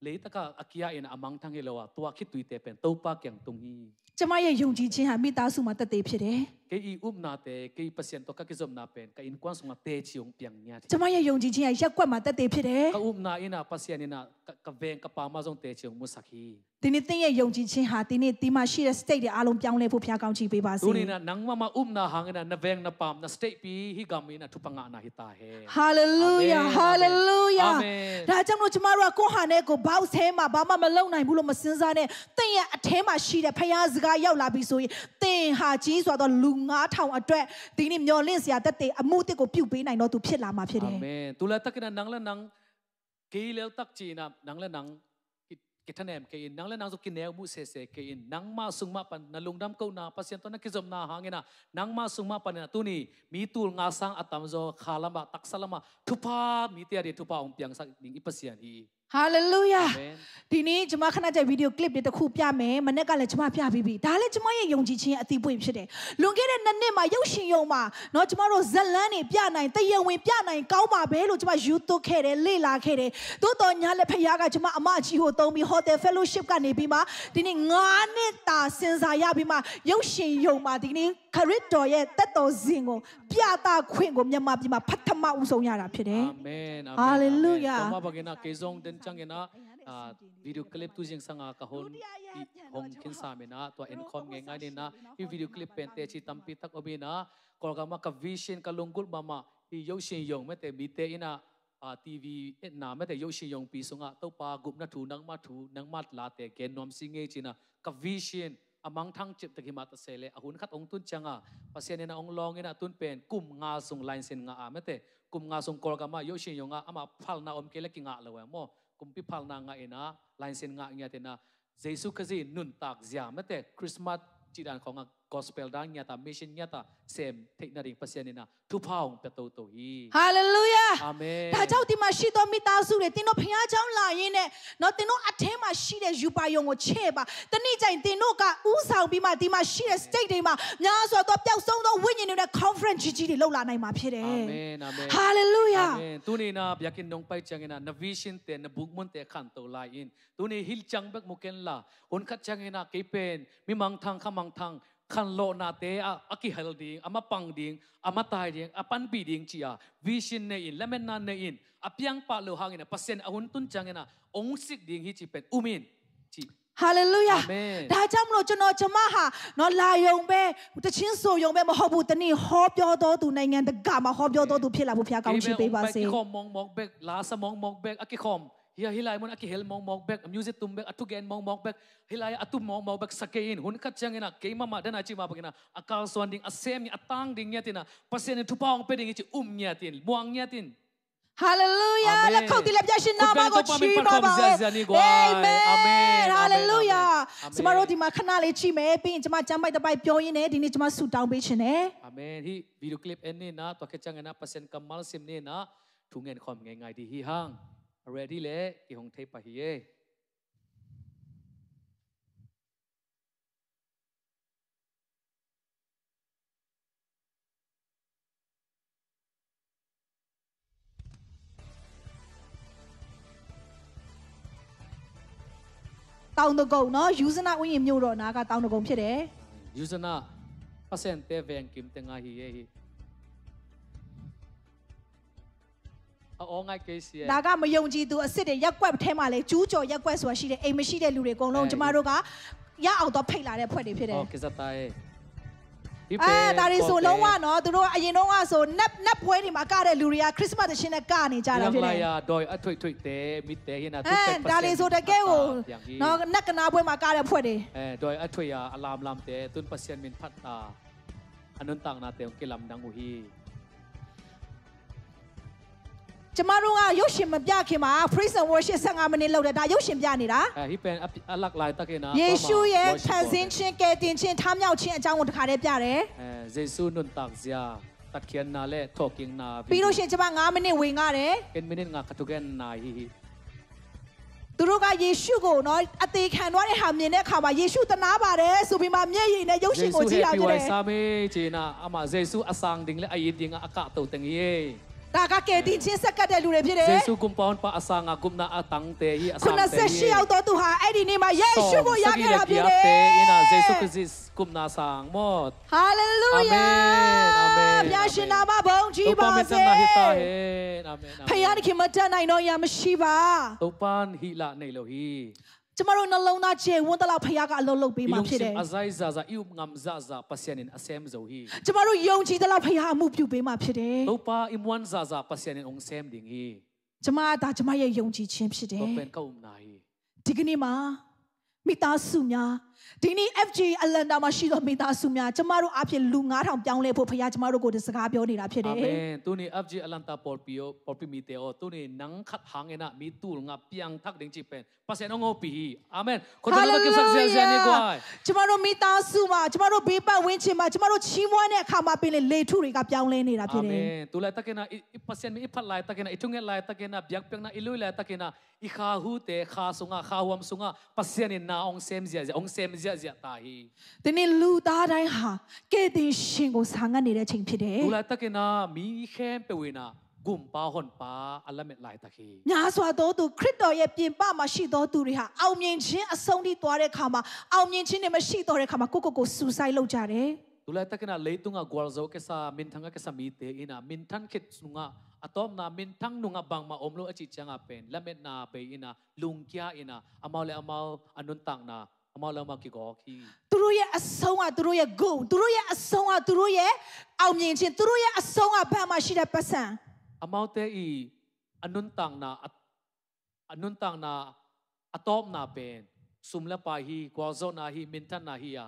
လေတကအကီယာအင်အမန်ထန်ဟေလောဝတွာခိတွီတေပန်တောပါကံတုံဤကျမရဲ့ယုံကြည်ခြင်းဟာမိသားစုမှာတသက်ဖြစ်တယ်။ကေဤဥပနာတေကေပစန်တကကိဇမ်နာပန်ကိန်ကွမ်ဆမတေချီုံပြံညာ။ကျမရဲ့ယုံကြည်ခြင်းဟာရက်ကွက်မှာတသက်ဖြစ်တယ်။ကဥပနာအင်နာပစယနနာကဗန်ကပါမဇုံတေချီုံမုစခီဒီနေ့တင်းရဲ့ယုံကြည်ခြင်းဟာဒီနေ့ဒီမှာရှိတဲ့ state တွေအားလုံးပြောင်းလဲဖို့ဘုရားကောင်းချီးပေးပါစေ။ဒီနေ့နငမမဥမနာဟငနနဗင်နပမ်န state ပြီးဟိကမင်းနထူပငါနာဟိတာဟဲ။ hallelujah hallelujah ဒါကြောင့်လို့ကျမတို့ကကိုဟာနဲ့ကို box ထဲမှာဘာမှမလုပ်နိုင်ဘူးလို့မစင်စားနဲ့တင်းရဲ့အထဲမှာရှိတဲ့ဘုရားစကားရောက်လာပြီဆိုရင်တင်းဟာကြီးစွာသောလူ9000အတွက်ဒီနေ့မျော်လင့်စရာတက်တဲ့အမှုတစ်ကိုပြုတ်ပေးနိုင်တော့သူဖြစ်လာမှာဖြစ်တယ်။ amen ။သူလည်းတက်ကနေနငလနငကေးလဲတက်ချီနာနငလနင kitanem ke in nang le nang zo kin neu mu se se ke in nang ma sung ma pan na lung dam ko na pasien to na ki zom na hang na nang ma sung ma pan na tu ni mi tu nga sang atam zo khalama taksalama thupa mi te ri thupa ong piang sak ding i pasien hi ဟာလေလုယာဒီနေ့ကျွန်မခဏကြိုက်ဗီဒီယိုကလစ်တွေတစ်ခုပြမယ်မနေ့ကလည်းကျွန်မပြပြီးပြီဒါလည်းကျွန်မရဲ့ယုံကြည်ခြင်းအသီးပွင့်ဖြစ်တယ်လွန်ခဲ့တဲ့နှစ်နှစ်မှာရုပ်ရှင်ယုံမှာเนาะကျွန်မတို့ဇလန်းတွေပြနိုင်တယံဝင်ပြနိုင်ကောင်းပါပဲလို့ကျွန်မယူသွတ်ခဲ့တယ်လေ့လာခဲ့တယ်သို့တော်ညာလည်းဖခင်ကကျွန်မအမကြီးကိုတုံးပြီး hotel fellowship ကနေပြီးမှဒီနေ့9နှစ်တာစင်စာရပြီးမှရုပ်ရှင်ယုံမှာဒီနေ့ခရစ်တော်ရဲ့တက်တော်စင်ကိုပြတာခွင့်ကိုမြန်မာပြည်မှာပထမဦးဆုံးရတာဖြစ်တယ်အာမင်ဟာလေလုယာဘုရားဘကနာကေဇုံဒန်ချန်ကနာဗီဒီယိုကလစ်သူစင်စငါကဟွန်ဟွန်ကင်ဆာမနာတော့အင်ကောမ်ငငိုင်းနာဒီဗီဒီယိုကလစ်ပန်တဲချီတမ်ပီတက်အဘိနာကောကမကဗီရှင်ကလုံဂုလ်မမဒီရုပ်ရှင်ယုံမဲ့တဲ့မီတဲအင်းနာအာ TV နာမဲ့တဲ့ရုပ်ရှင်ယုံပီဆုံးကတော့ပါဂုမနထူနန်မထူနန်မလာတဲ့ကေနွမ်စင်းငေးချီနာကဗီရှင် amang thang chip taki mata sele ahun khat ong tun changa pasian na ong long ina tun pen kum nga sung line sin nga amete kum nga sung kol kama yo shin yonga ama phal na om kele ki nga lawa mo kum pi phal na nga ina line sin nga nya te na jesu khazi nun tak zia mate christmas chi dan khonga gospel da nya ta mission nya ta sem thik na ring pasian na thu phao pe to to hi hallelujah amen ဒါကြောင့်ဒီမှာရှိတော်မိသားစုတွေတင်းတို့ဖခင်เจ้าလာရင်းနဲ့เนาะတင်းတို့အထင်းမှာရှိတဲ့ယူပါယုံကိုချဲ့ပါတနည်းကြိုင်တင်းတို့ကဥဆောင်ပြီးမှဒီမှာရှိတဲ့ state တွေမှာများစွာသောပျောက်ဆုံးသောဝိညာဉ်တွေနဲ့ conference ကြီးကြီးတွေလှုပ်လာနိုင်မှာဖြစ်တယ် amen amen hallelujah amen သူနေနာဗျာကင်နုံပိုက်ချင်နာ vision te na bugmon te khan to la in tu ne hil chang bak muken la hun khat chang na ke pen mi mang thang kha mang thang kan lo na te a aki hel ding ama pang ding ama tai ding apan bi ding chia vision ne in lemen na ne in apyang pa lo hangina pasen ahun tun changena ong sik ding hi chi pen umin chi ဟာလေလုယာဒါကြောင့်မလို့ကျွန်တော်ကျမဟာနော်လာယုံပဲတချင်းဆိုယုံပဲမဟုတ်ဘူးတနည်းဟောပြောတော်သူနိုင်ငံတကာမှာဟောပြောတော်သူဖြစ်လာဖို့ဘုရားကောင်းချီးပေးပါစေခေမုံမုံဘက်လာစမုံမုံဘက်အကိခ ோம் Ya hilai mon akhel mong mong back music tum back atu gen mong mong back hilai atu mong mong back sakein hun kha changena ke mama dan achi ma bagina akal sounding a same atang ding ya tina pasien tu paung pe ding chi um ya tin muang ya tin Haleluya. La kau dilep ya nama go chi ba ba. Amen. Haleluya. Sama roti ma khana le eh, chi me pin jama jam bai da bai pyo yin ne eh. di jama su taung pe chin ne. Amen. Hi video clip en ne na to ke chang na pasien kamal sim ne na thungen khom ngai ngai di hi ready le ki hong thei pa hi e tao được cầu nó user na uy nhiều rồi na cả tao được cầu chết đấy user na percent te ven kim te nga hi e hi all night case ရဲ့ဒါကမယုံကြည်သူအစ်စ်တွေရက်ကွက်ထဲမှာလဲကျူးကျော်ရက်ကွက်ဆိုတာရှိတယ်အိမ်မရှိတဲ့လူတွေအကုန်လုံးကျမတို့ကရအောင်တော့ဖိတ်လာတဲ့ဖွဲ့တွေဖြစ်တယ်ဟုတ်ကဲ့စတာရဲ့အဲဒါတွေဆိုလုံးဝနော်သူတို့အရင်တော့ကဆိုနက်နက်ပွဲတွေမှာကတဲ့လူတွေကခရစ်စမတ်တရှင်နဲ့ကနေကြတာဖြစ်တယ်။လာဒေါ်အထွိထွိတဲမိတဲဟင်းနာသူတက်ပတ်။အဲဒါတွေဆိုတကယ်ကိုနော်နက်ကနာပွဲမှာကတဲ့ဖွဲ့တွေ။အဲဒေါ်အထွိယာအလာမ်လမ်တဲသူပတ်စင်မင်ဖတ်တာအနွန်တန်နာတဲကလမ်ဒန်ဂူဟီ။ကျမတို့ကရုပ်ရှင်မပြခင်မှာ praise and worship 15မိနစ်လောက်တယ်ဒါရုပ်ရှင်ပြနေတာဟိပန်အလကလိုက်တကေနာယေရှုရဲ့ဖန်ဆင်းခြင်းကယ်တင်ခြင်းထားမြောက်ခြင်းအကြောင်းကိုတခါတည်းပြတယ်ယေရှုနွန်တက်ဇာตัดเขียนนาและทอกิงนาပြီးလို့ရှင်ကျမ9မိနစ်ဝင်ကားတယ်10မိနစ်ငါကတုကန်နာဟီသူတို့ကယေရှုကိုနော်အသေးခံသွားတဲ့ဟာမြင်တဲ့အခါမှာယေရှုတနာပါတယ်ဆိုပြီးမှမျက်ရည်နဲ့ရုပ်ရှင်ကိုကြည့်ရကြတယ်ယေရှုဟေဝိုင်ဆာမေဂျေနာအမယေရှုအဆောင်ဒင်းလေအယီဒင်းအကတောတငေးဒါကကဲတင်ချင်းဆက်ကတ်တဲ့လူတွေဖြစ်တယ်။ Jesus compound pa asanga gumna atang te hi asang te. ခုနဆက်ရှိရောက်တော့သူဟာအဲ့ဒီနေ့မှာယေရှုကိုရခဲ့တာဖြစ်တယ်။ Ina Jesus Christ gumna sang mot. Hallelujah. Amen. Amen. ဘုရားရှင်နာမဘုန်းကြီးပါစေ။ Amen. Amen. ဖခင်ခင်မတတ်နိုင်တော့ရမရှိပါ။ Topan hi la nei lo hi. ကျမတို့နှလုံးသားကျေဝန်းတလောက်ဖခင်ကအလုံးလုံးပေးမှာဖြစ်တယ်အဇိုင်ဇာဇာယုငမ်ဇာဇာပစယန်အဆမ်ဇိုဟီကျမတို့ယုံကြည်တလောက်ဖခင်အမှုပြုပေးမှာဖြစ်တယ်တော့ပါအင်ဝန်ဇာဇာပစယန်အုံဆမ်ဒင်းဟီကျမဒါကျမရဲ့ယုံကြည်ခြင်းဖြစ်တယ်တော့ပန်ကောက်နာဟီဒီကနေ့မှာမိသားစုများဒီနေ့ FJ အလန်တာမှာရှိသောမိသားစုများကျမတို့အဖြစ်လူ9000ပြောင်းလဲဖို့ဖခင်ကျမတို့ကိုဒီစကားပြောနေတာဖြစ်တယ်။အာမင်။သူနေ FJ အလန်တာပေါ်ပီယိုပေါ်ပီမီတေယိုသူနေနန်းခတ်ဟာငေနာမီတူလငါပြန်ထက်ဒင်းချိပန်ပါစေနောငိုပီအာမင်။ကိုတော်လကိဆက်ဇေဇေနီကွိုင်ကျမတို့မိသားစုမှာကျမတို့ဘေးပတ်ဝန်းကျင်မှာကျမတို့ချီးမွမ်းတဲ့အခါမှာပင်လေလေထုတွေကပြောင်းလဲနေတာဖြစ်တယ်။အာမင်။သူလည်းတကယ်နာပါစေနီဖတ်လိုက် တကယ်နာအထုငယ်လိုက်တကယ်နာဗျက်ပြက်နာအလွိလိုက်တကယ်နာအခါဟုတေခါဆုငါခါဝမ်ဆုငါပါစေနီနာအောင်ဆမ်ဇေဇေအောင်ဆမ်ဇက်ဇက်တာဟီဒီနေ့လူသားတိုင်းဟာကဲ့တင်ရှင်ကိုစာငတ်နေတဲ့အချိန်ဖြစ်တယ်။ဒူလာတက်ကနာမိခဲပဝေနာဂုံပါဟွန်ပါအလမက်လိုက်တခီ။ညာစွာတော်သူခရစ်တော်ရဲ့ပြင်ပမှာရှိတော်သူတွေဟာအောင်မြင်ခြင်းအဆုံးထိသွားတဲ့အခါမှာအောင်မြင်ခြင်းတွေမရှိတော့တဲ့အခါမှာကိုကိုကိုဆူဆိုက်လုပ်ကြတယ်။ Tula takina leitunga gwalzo kesa minthanga kesa mite ina minthan khit sunga atom na minthang nunga bangma omlo achi changa pen lamet na pe ina lungkya ina amal le amal anuntang na အမလောမကီကောခီသူတို့ရဲ့အဆုံးကသူတို့ရဲ့ goal သူတို့ရဲ့အဆုံးကသူတို့ရဲ့အောင်မြင်ခြင်းသူတို့ရဲ့အဆုံးကဘက်မှာရှိတဲ့ပတ်စံအမောက်တဲ့ဤအနွန်းတန်နာအနွန်းတန်နာအတော့နာပင်စုံလပါဟီကောဇောနာဟီမင်တနာဟီယာ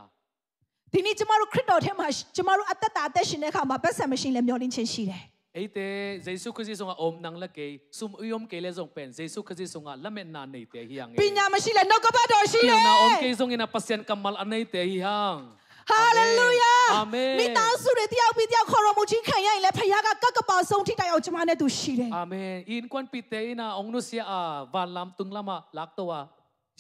ဒီနေ့ကျမတို့ခရစ်တော်ထဲမှာကျမတို့အသက်တာအသက်ရှင်တဲ့အခါမှာပတ်စံမရှိလဲမျောလင်းခြင်းရှိတယ်ไอ้เต้ยิสุคริสต์ทรงอมนางละเกซุมอุยมเกเลทรงเป็นยิสุคริสต์ทรงละเมนานเตฮียงปัญญามชิเลนกบดอชิเลนาอมเกซงอินาปัสเซนกัมมัลอานเตฮียงฮาเลลูยาอาเมนมิตาสุเรติยอปิติยขอรมุจิขันยายและพยากะกักกะปาทรงที่ไตออกจมาเนตูชิเลอาเมนอินควันปิเตนาองนุสยาวาลัมตุงลามาลักตวา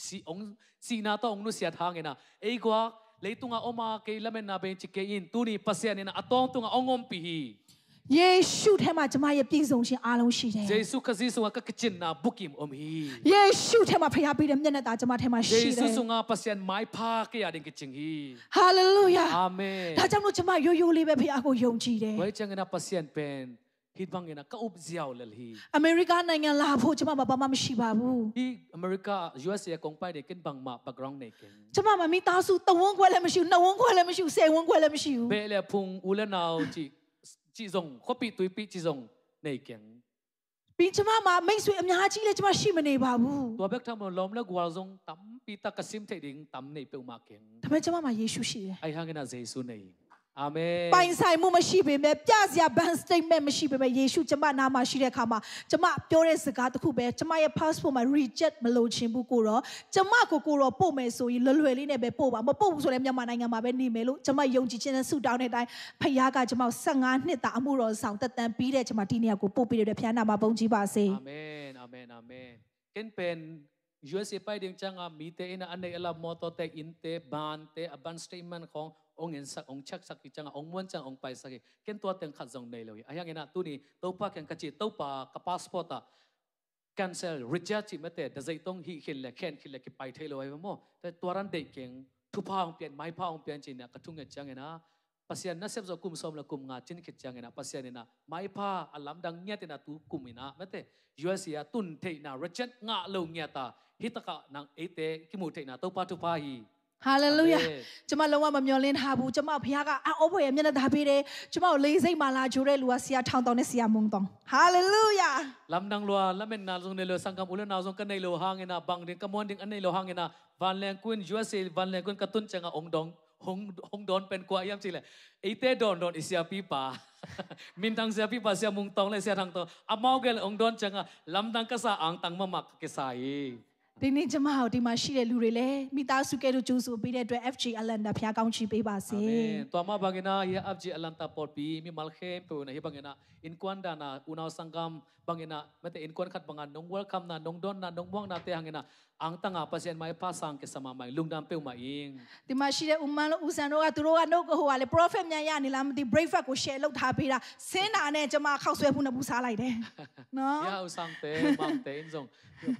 สีองสีนาตองนุสยาทางเอนาเอกวาเลตุงอาอมาเกลเมนาเบนจิเกอินตูนีปัสเซนอินาอตองตุงอองอมปิฮี耶稣他妈怎么也变种性阿龙是的。耶稣可是说个真那不给我们。耶稣他妈培养别人面那大怎么他妈是的。耶稣说啊，不先买怕给阿定个真意。哈利路亚。阿门。他怎么怎么悠悠里边培养个勇气的。我讲个那不先变。ဟိဘန်ငါကဥပဇောလလီအမေရိကနိုင်ငံလာဖို့ကျမမဘာမှမရှိပါဘူးဒီအမေရိက USA ကောင်ပိုင်တဲ့ကင်ဘန်မှာ background နေကင်ကျမမမိသားစုတဝန်းခွဲလည်းမရှိဘူးနှစ်ဝန်းခွဲလည်းမရှိဘူးဆယ်ဝန်းခွဲလည်းမရှိဘူးဘယ်လေဖုန်ဦးလနာကြီးကြည်စုံခေါပိတွေပိကြည်စုံနေကင်ပြီးကျမမှာမိတ်ဆွေအများကြီးလဲကျမရှိမနေပါဘူး။တော်ဘက်ထမလုံးလကွာစုံတမ်ပီတကစင်တဲ့ရင်တမ်နေပုံမကင်။ဒါပေမဲ့ကျမမှာယေရှုရှိတယ်။ I hang in a Jesus name. အာမင်ပိုင်ဆိုင်မှုမရှိပေမဲ့ပြစရာ bank statement မရှိပေမဲ့ယေရှုကျွန်မနာမှာရှိတဲ့အခါမှာကျွန်မပြောတဲ့စကားတစ်ခုပဲကျွန်မရဲ့ passport မှာ reject မလုပ်ချင်ဘူးကိုတော့ကျွန်မကိုကိုတော့ပို့မယ်ဆိုရင်လွယ်လွယ်လေးနဲ့ပဲပို့ပါမပို့ဘူးဆိုလည်းမြန်မာနိုင်ငံမှာပဲနေမယ်လို့ကျွန်မယုံကြည်ခြင်းနဲ့ဆုတောင်းတဲ့အတိုင်းဖခင်ကကျွန်မ15နှစ်တာအမှုတော်ဆောင်တက်တန်ပြီးတဲ့ကျွန်မဒီနေရာကိုပို့ပေးတဲ့ဖခင်နာမှာပုံကြီးပါစေအာမင်အာမင်အာမင်ကင်ပန် USA ไปดึงจังอามีเตอินะอันในอลามอตเตอินเตบานเตอบันสเตมันของ ông yên sắc ông chắc sắc chăng ông muốn chăng ông phải sắc ken tua tên khát dòng này rồi ai nghe na tu ni tàu pa ken kachi tàu pa ka passport ta cancel reject chỉ mất để dây tông hi khin là khen khin là cái bài thay rồi mà mo thế tua ran đầy keng thu pa ông biến mai pa ông biến chỉ na cái thung nghe chăng nghe na pasian na sep zo kum som la kum nga chin khit chang na pasian na mai pha alam dang nya te na tu kum ina mate us ya tun thei na reject nga lo nya ta hitaka nang ate kimu thei na to pa tu pa hi ဟာလေလုယာကျမလုံးဝမမျောလင်းထားဘူးကျမဘုရားကအောက်ဖွယ်မျက်နှာသာပေးတယ်ကျမကိုလေးစိတ်မာလာဂျိုးတဲ့လူကဆရာထောင်းတောင်းနဲ့ဆရာမုံတောင်းဟာလေလုယာလမ်းနံလွာလမ်းမနာဇုံနဲ့လောစံကံဦးလနာဇုံကနေလောဟာငေနာဘန်ဒင်ကမွန်ဒင်အနေလောဟာငေနာဗန်လန်ကွင်း USA ဗန်လန်ကွင်းကတွန်းချငါအုံဒေါင hong hong don pen kwa yam chile ite don don isia pipa min tang sia pipa sia mung tong le sia tang to amau gel ong don changa lam tang kasa ang tang mamak kesai ဒီနေ့ကျမတို့ဒီမှာရှိတဲ့လူတွေလည်းမိသားစုကဲတို့ကြိုးဆိုပေးတဲ့အတွက် FG Atlanta ဖျားကောင်းချီးပေးပါစေ။အာမင်။ Tuama bagina ya FG Atlanta por pi mi malkhe pe na he bagina in kwanda na unaw sangam bagina mate in kwan khat banga nong welcome na nong don na nong buang na te hangina ang tanga pasien mai pasang ke sama mai lungdam pe ma ing ဒီမှာရှိတဲ့ umman လို့ usan တို့ကသူတို့ကနှုတ်ကဟိုကလေ prophet မြန်ရနေလားမသိ breakfast ကို share လုပ်ထားပေးတာဆင်းတာနဲ့ကျမခောက်ဆွဲဖို့နှစ်ပူစားလိုက်တယ်။နော်။ Ya usang te mang te in zong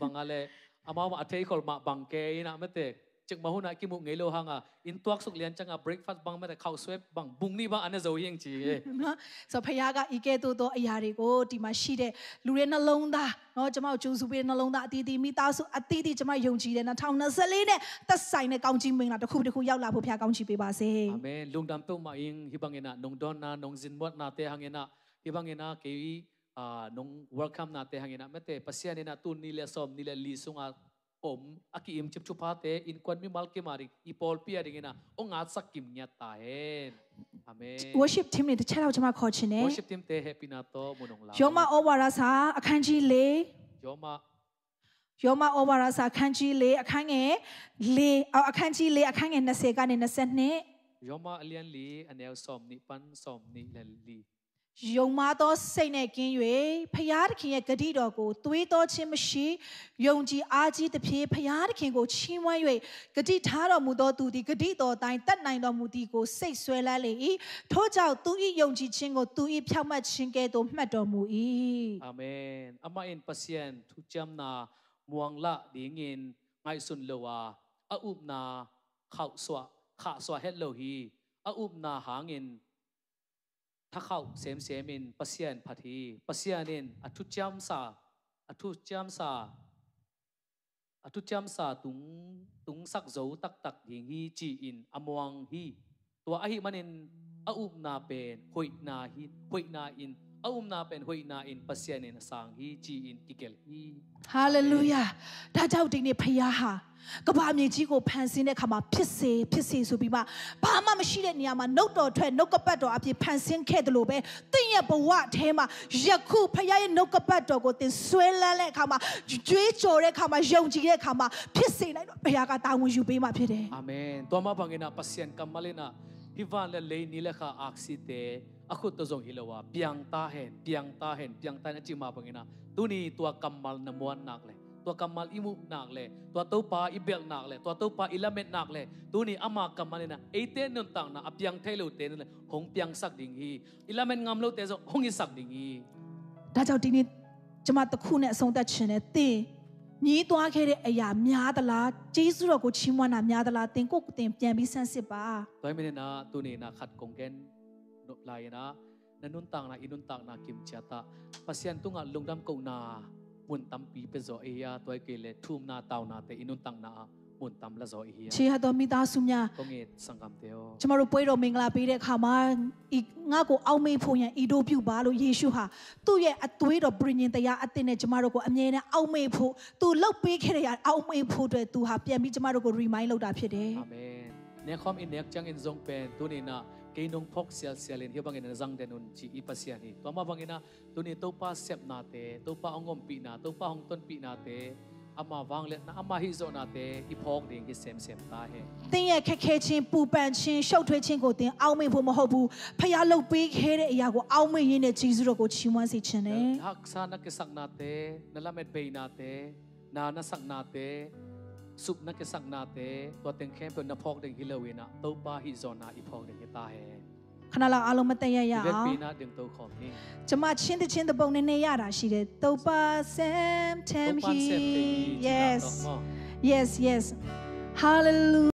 bangale amama athei khol ma bangke ina mete chek mahuna ki mu ngelo hanga in tuak suk lian changa breakfast bang mete khau swep bang bung ni ba ane zo yeng chi ye နော်ဆိုဖယားကအီကဲတို့တော့အရာတွေကိုဒီမှာရှိတဲ့လူတွေနှလုံးသားနော်ကျွန်မတို့ဂျုံစုပေးတဲ့နှလုံးသားအတီးတီမိသားစုအတီးတီကျွန်မယုံကြည်တယ်2024နဲ့သက်ဆိုင်တဲ့ကောင်းကြီးမင်္ဂလာတစ်ခုတစ်ခုရောက်လာဖို့ဖယားကောင်းချီးပေးပါစေ amen lungdam to ma ing hibangena nongdon na nongjin mot na te hangena hibangena kewi uh, nung welcome na te hangina mete pasya na tu nile som nile lisunga om aki im chip chupate in kwan mi malke mari i pol pi aringina ong at sakim nya ta hen amen worship team ni te chara jama kho chin ne worship team te happy na to monong la yoma obara sa akhan ji le yoma ယောမဩဝါဒစာ အခန်းကြီး၄အခန်းငယ်၄အခန်းကြီး၄အခန်းငယ်20ကနေ22ယောမအလျန်၄အနယ်စုံနိပန်းစုံနိလလီယုံမသောစိတ်နဲ့ကင်း၍ဖရာသခင်ရဲ့ဂတိတော်ကိုသွေးတော်ခြင်းမရှိယုံကြည်အားကြီးသဖြင့်ဖရာသခင်ကိုချီးမွမ်း၍ဂတိထားတော်မူသောသူသည်ဂတိတော်တိုင်းတတ်နိုင်တော်မူသည်ကိုစိတ်ဆွဲလန်းလေ၏ထို့ကြောင့်သူ၏ယုံကြည်ခြင်းကိုသူ၏ဖြောက်မှတ်ခြင်းကဲ့သို့မှတ်တော်မူ၏အာမင်အမအင်ပစီယန်သူချမ်နာမွန်လာဒီငင်ငိုင်ဆွန်လောဝါအုပ်နာခောက်ဆွာခါဆွာဟက်လိုဟီအုပ်နာဟာငင်ทักเข้าเสมเสมินปัสยานพัทีปัสยานินอัตุจามสาอัตุจามสาอัตุจามสาตุงตุงสักโจตักตักหิงฮีจีอินอมวังฮีตัวอหิมันินอาุมนาเป็นหุยนาฮีหุยนาอินအုံနာပင်ဟွိနာအင်ပစီယန်နဆောင်ဟီဂျီအင်တီကယ်ဟီဟာလေလုယာဒါကြောင့်ဒီနေ့ဖခင်ဟာကဘာမြေကြီးကိုဖန်ဆင်းတဲ့ခါမှာဖြစ်စေဖြစ်စေဆိုပြီးမှဘာမှမရှိတဲ့နေရာမှာနှုတ်တော်ထွက်နှုတ်ကပတ်တော်အဖြစ်ဖန်ဆင်းခဲ့တယ်လို့ပဲတင့်ရဲ့ဘဝအแทမှာယခုဖခင်ရဲ့နှုတ်ကပတ်တော်ကိုသင်ဆွဲလန်းတဲ့အခါမှာကြွေးကြော်တဲ့အခါမှာယုံကြည်တဲ့အခါမှာဖြစ်စေနိုင်တော့ဖခင်ကတာဝန်ယူပေးမှာဖြစ်တယ်အာမင်တောမဘငေနာပစီယန်ကမလေနာဒီဗန်လေလေနီလခါအာခစီတဲ့အခုတဇုံဟီလဝါပြန်တာဟန်ပြန်တာဟန်ပြန်တာနဲ့ချိမာပငိနာသူနီတွာကမ္မလ်နမွန်နက်လေตัวกำมัลอิมุนักเลยตัวตัวปาอิเบลนักเลยตัวตัวปาอิลาเมนักเลยตัวนี้อามากำมัลนะไอเตนนนต่างนะอพยังเทลูเตนเลยหงพยังสักดิ่งฮีอิลาเมนงามลูเตนหงอิสักดิ่งฮีဒါကြောင့်ဒီနေ့ကျွန်မတခုနဲ့အဆုံးသတ်ခြင်းနဲ့သင်ညီးသွားခဲ့တဲ့အရာများသလားကျေးဇူးတော်ကိုချီးမွမ်းတာများသလားသင်ကိုယ်သင်ပြန်ပြီးဆန်းစစ်ပါ။ဒါမင်းနာသူနေနာခတ်ကုန်ကန်นุบลายนะนันนุนต่างนะอินุนต่างนะกิมจัตตาปัศยันตุงะลงดำกูนามุนตัมปีเป็นโซเอียตัวเกลทุ่มนาตาวนาแต่อินุนต่างนะမွန်တမ်လာဇောအီယာချေဟာတော်မိသားစုများကိုငေစံကံတေယောကျမတို့ပွဲတော်မင်္ဂလာပေးတဲ့အခါမှာဤငါ့ကိုအောက်မေ့ဖို့ရန်ဤတို့ပြုပါလို့ယေရှုဟာသူ့ရဲ့အသွေးတော်ပြညင်တရားအသစ်နဲ့ကျမတို့ကိုအမြဲတမ်းအောက်မေ့ဖို့သူလောက်ပေးခဲ့တဲ့အောက်မေ့ဖို့အတွက်သူဟာပြန်ပြီးကျမတို့ကို remind လုပ်တာဖြစ်တယ်အာမင်နေခ ோம் in nek chang in zong pen tu ni na tenong phok sel selin hebang ina zang denun chi ipasiani to ma bangina tuni to pa sep na te to pa ongom pi na to pa hong ton pi na te အမဝေါငလက်နာအမဟိဇောနာတဲ့ဒီဖောင်းတင်ကစမ်စမ်တာဟဲ့တင်းရဲ့ခက်ခဲချင်းပူပန်ချင်းရှုပ်ထွေးချင်းကိုတင်းအောက်မေ့ဖို့မဟုတ်ဘူးဖះလုတ်ပေးခဲ့တဲ့အရာကိုအောက်မေ့ရင်းနဲ့ဂျေဇုတော်ကိုချီးမွမ်းစေခြင်းနဲ့ဟက်ဆာနကစက်နာတဲ့နလမက်ပေနာတဲ့နာနစက်နာတဲ့สุบนักสักนาเตตัวเต็งแค่เป็นนพอกเด็งฮิเลวินะเต้าป้าฮิจอนาอีพอกเด็งฮิตาเฮခဏလောက်အားလုံးမတည့်ရရအောင်ဒီနာတင်တော့ခေါ်နေကျမချင်းတချင်းတပုံနေနေရတာရှိတယ်တုပ်ပါဆမ်တမ်ဟီ yes yes yes hallelujah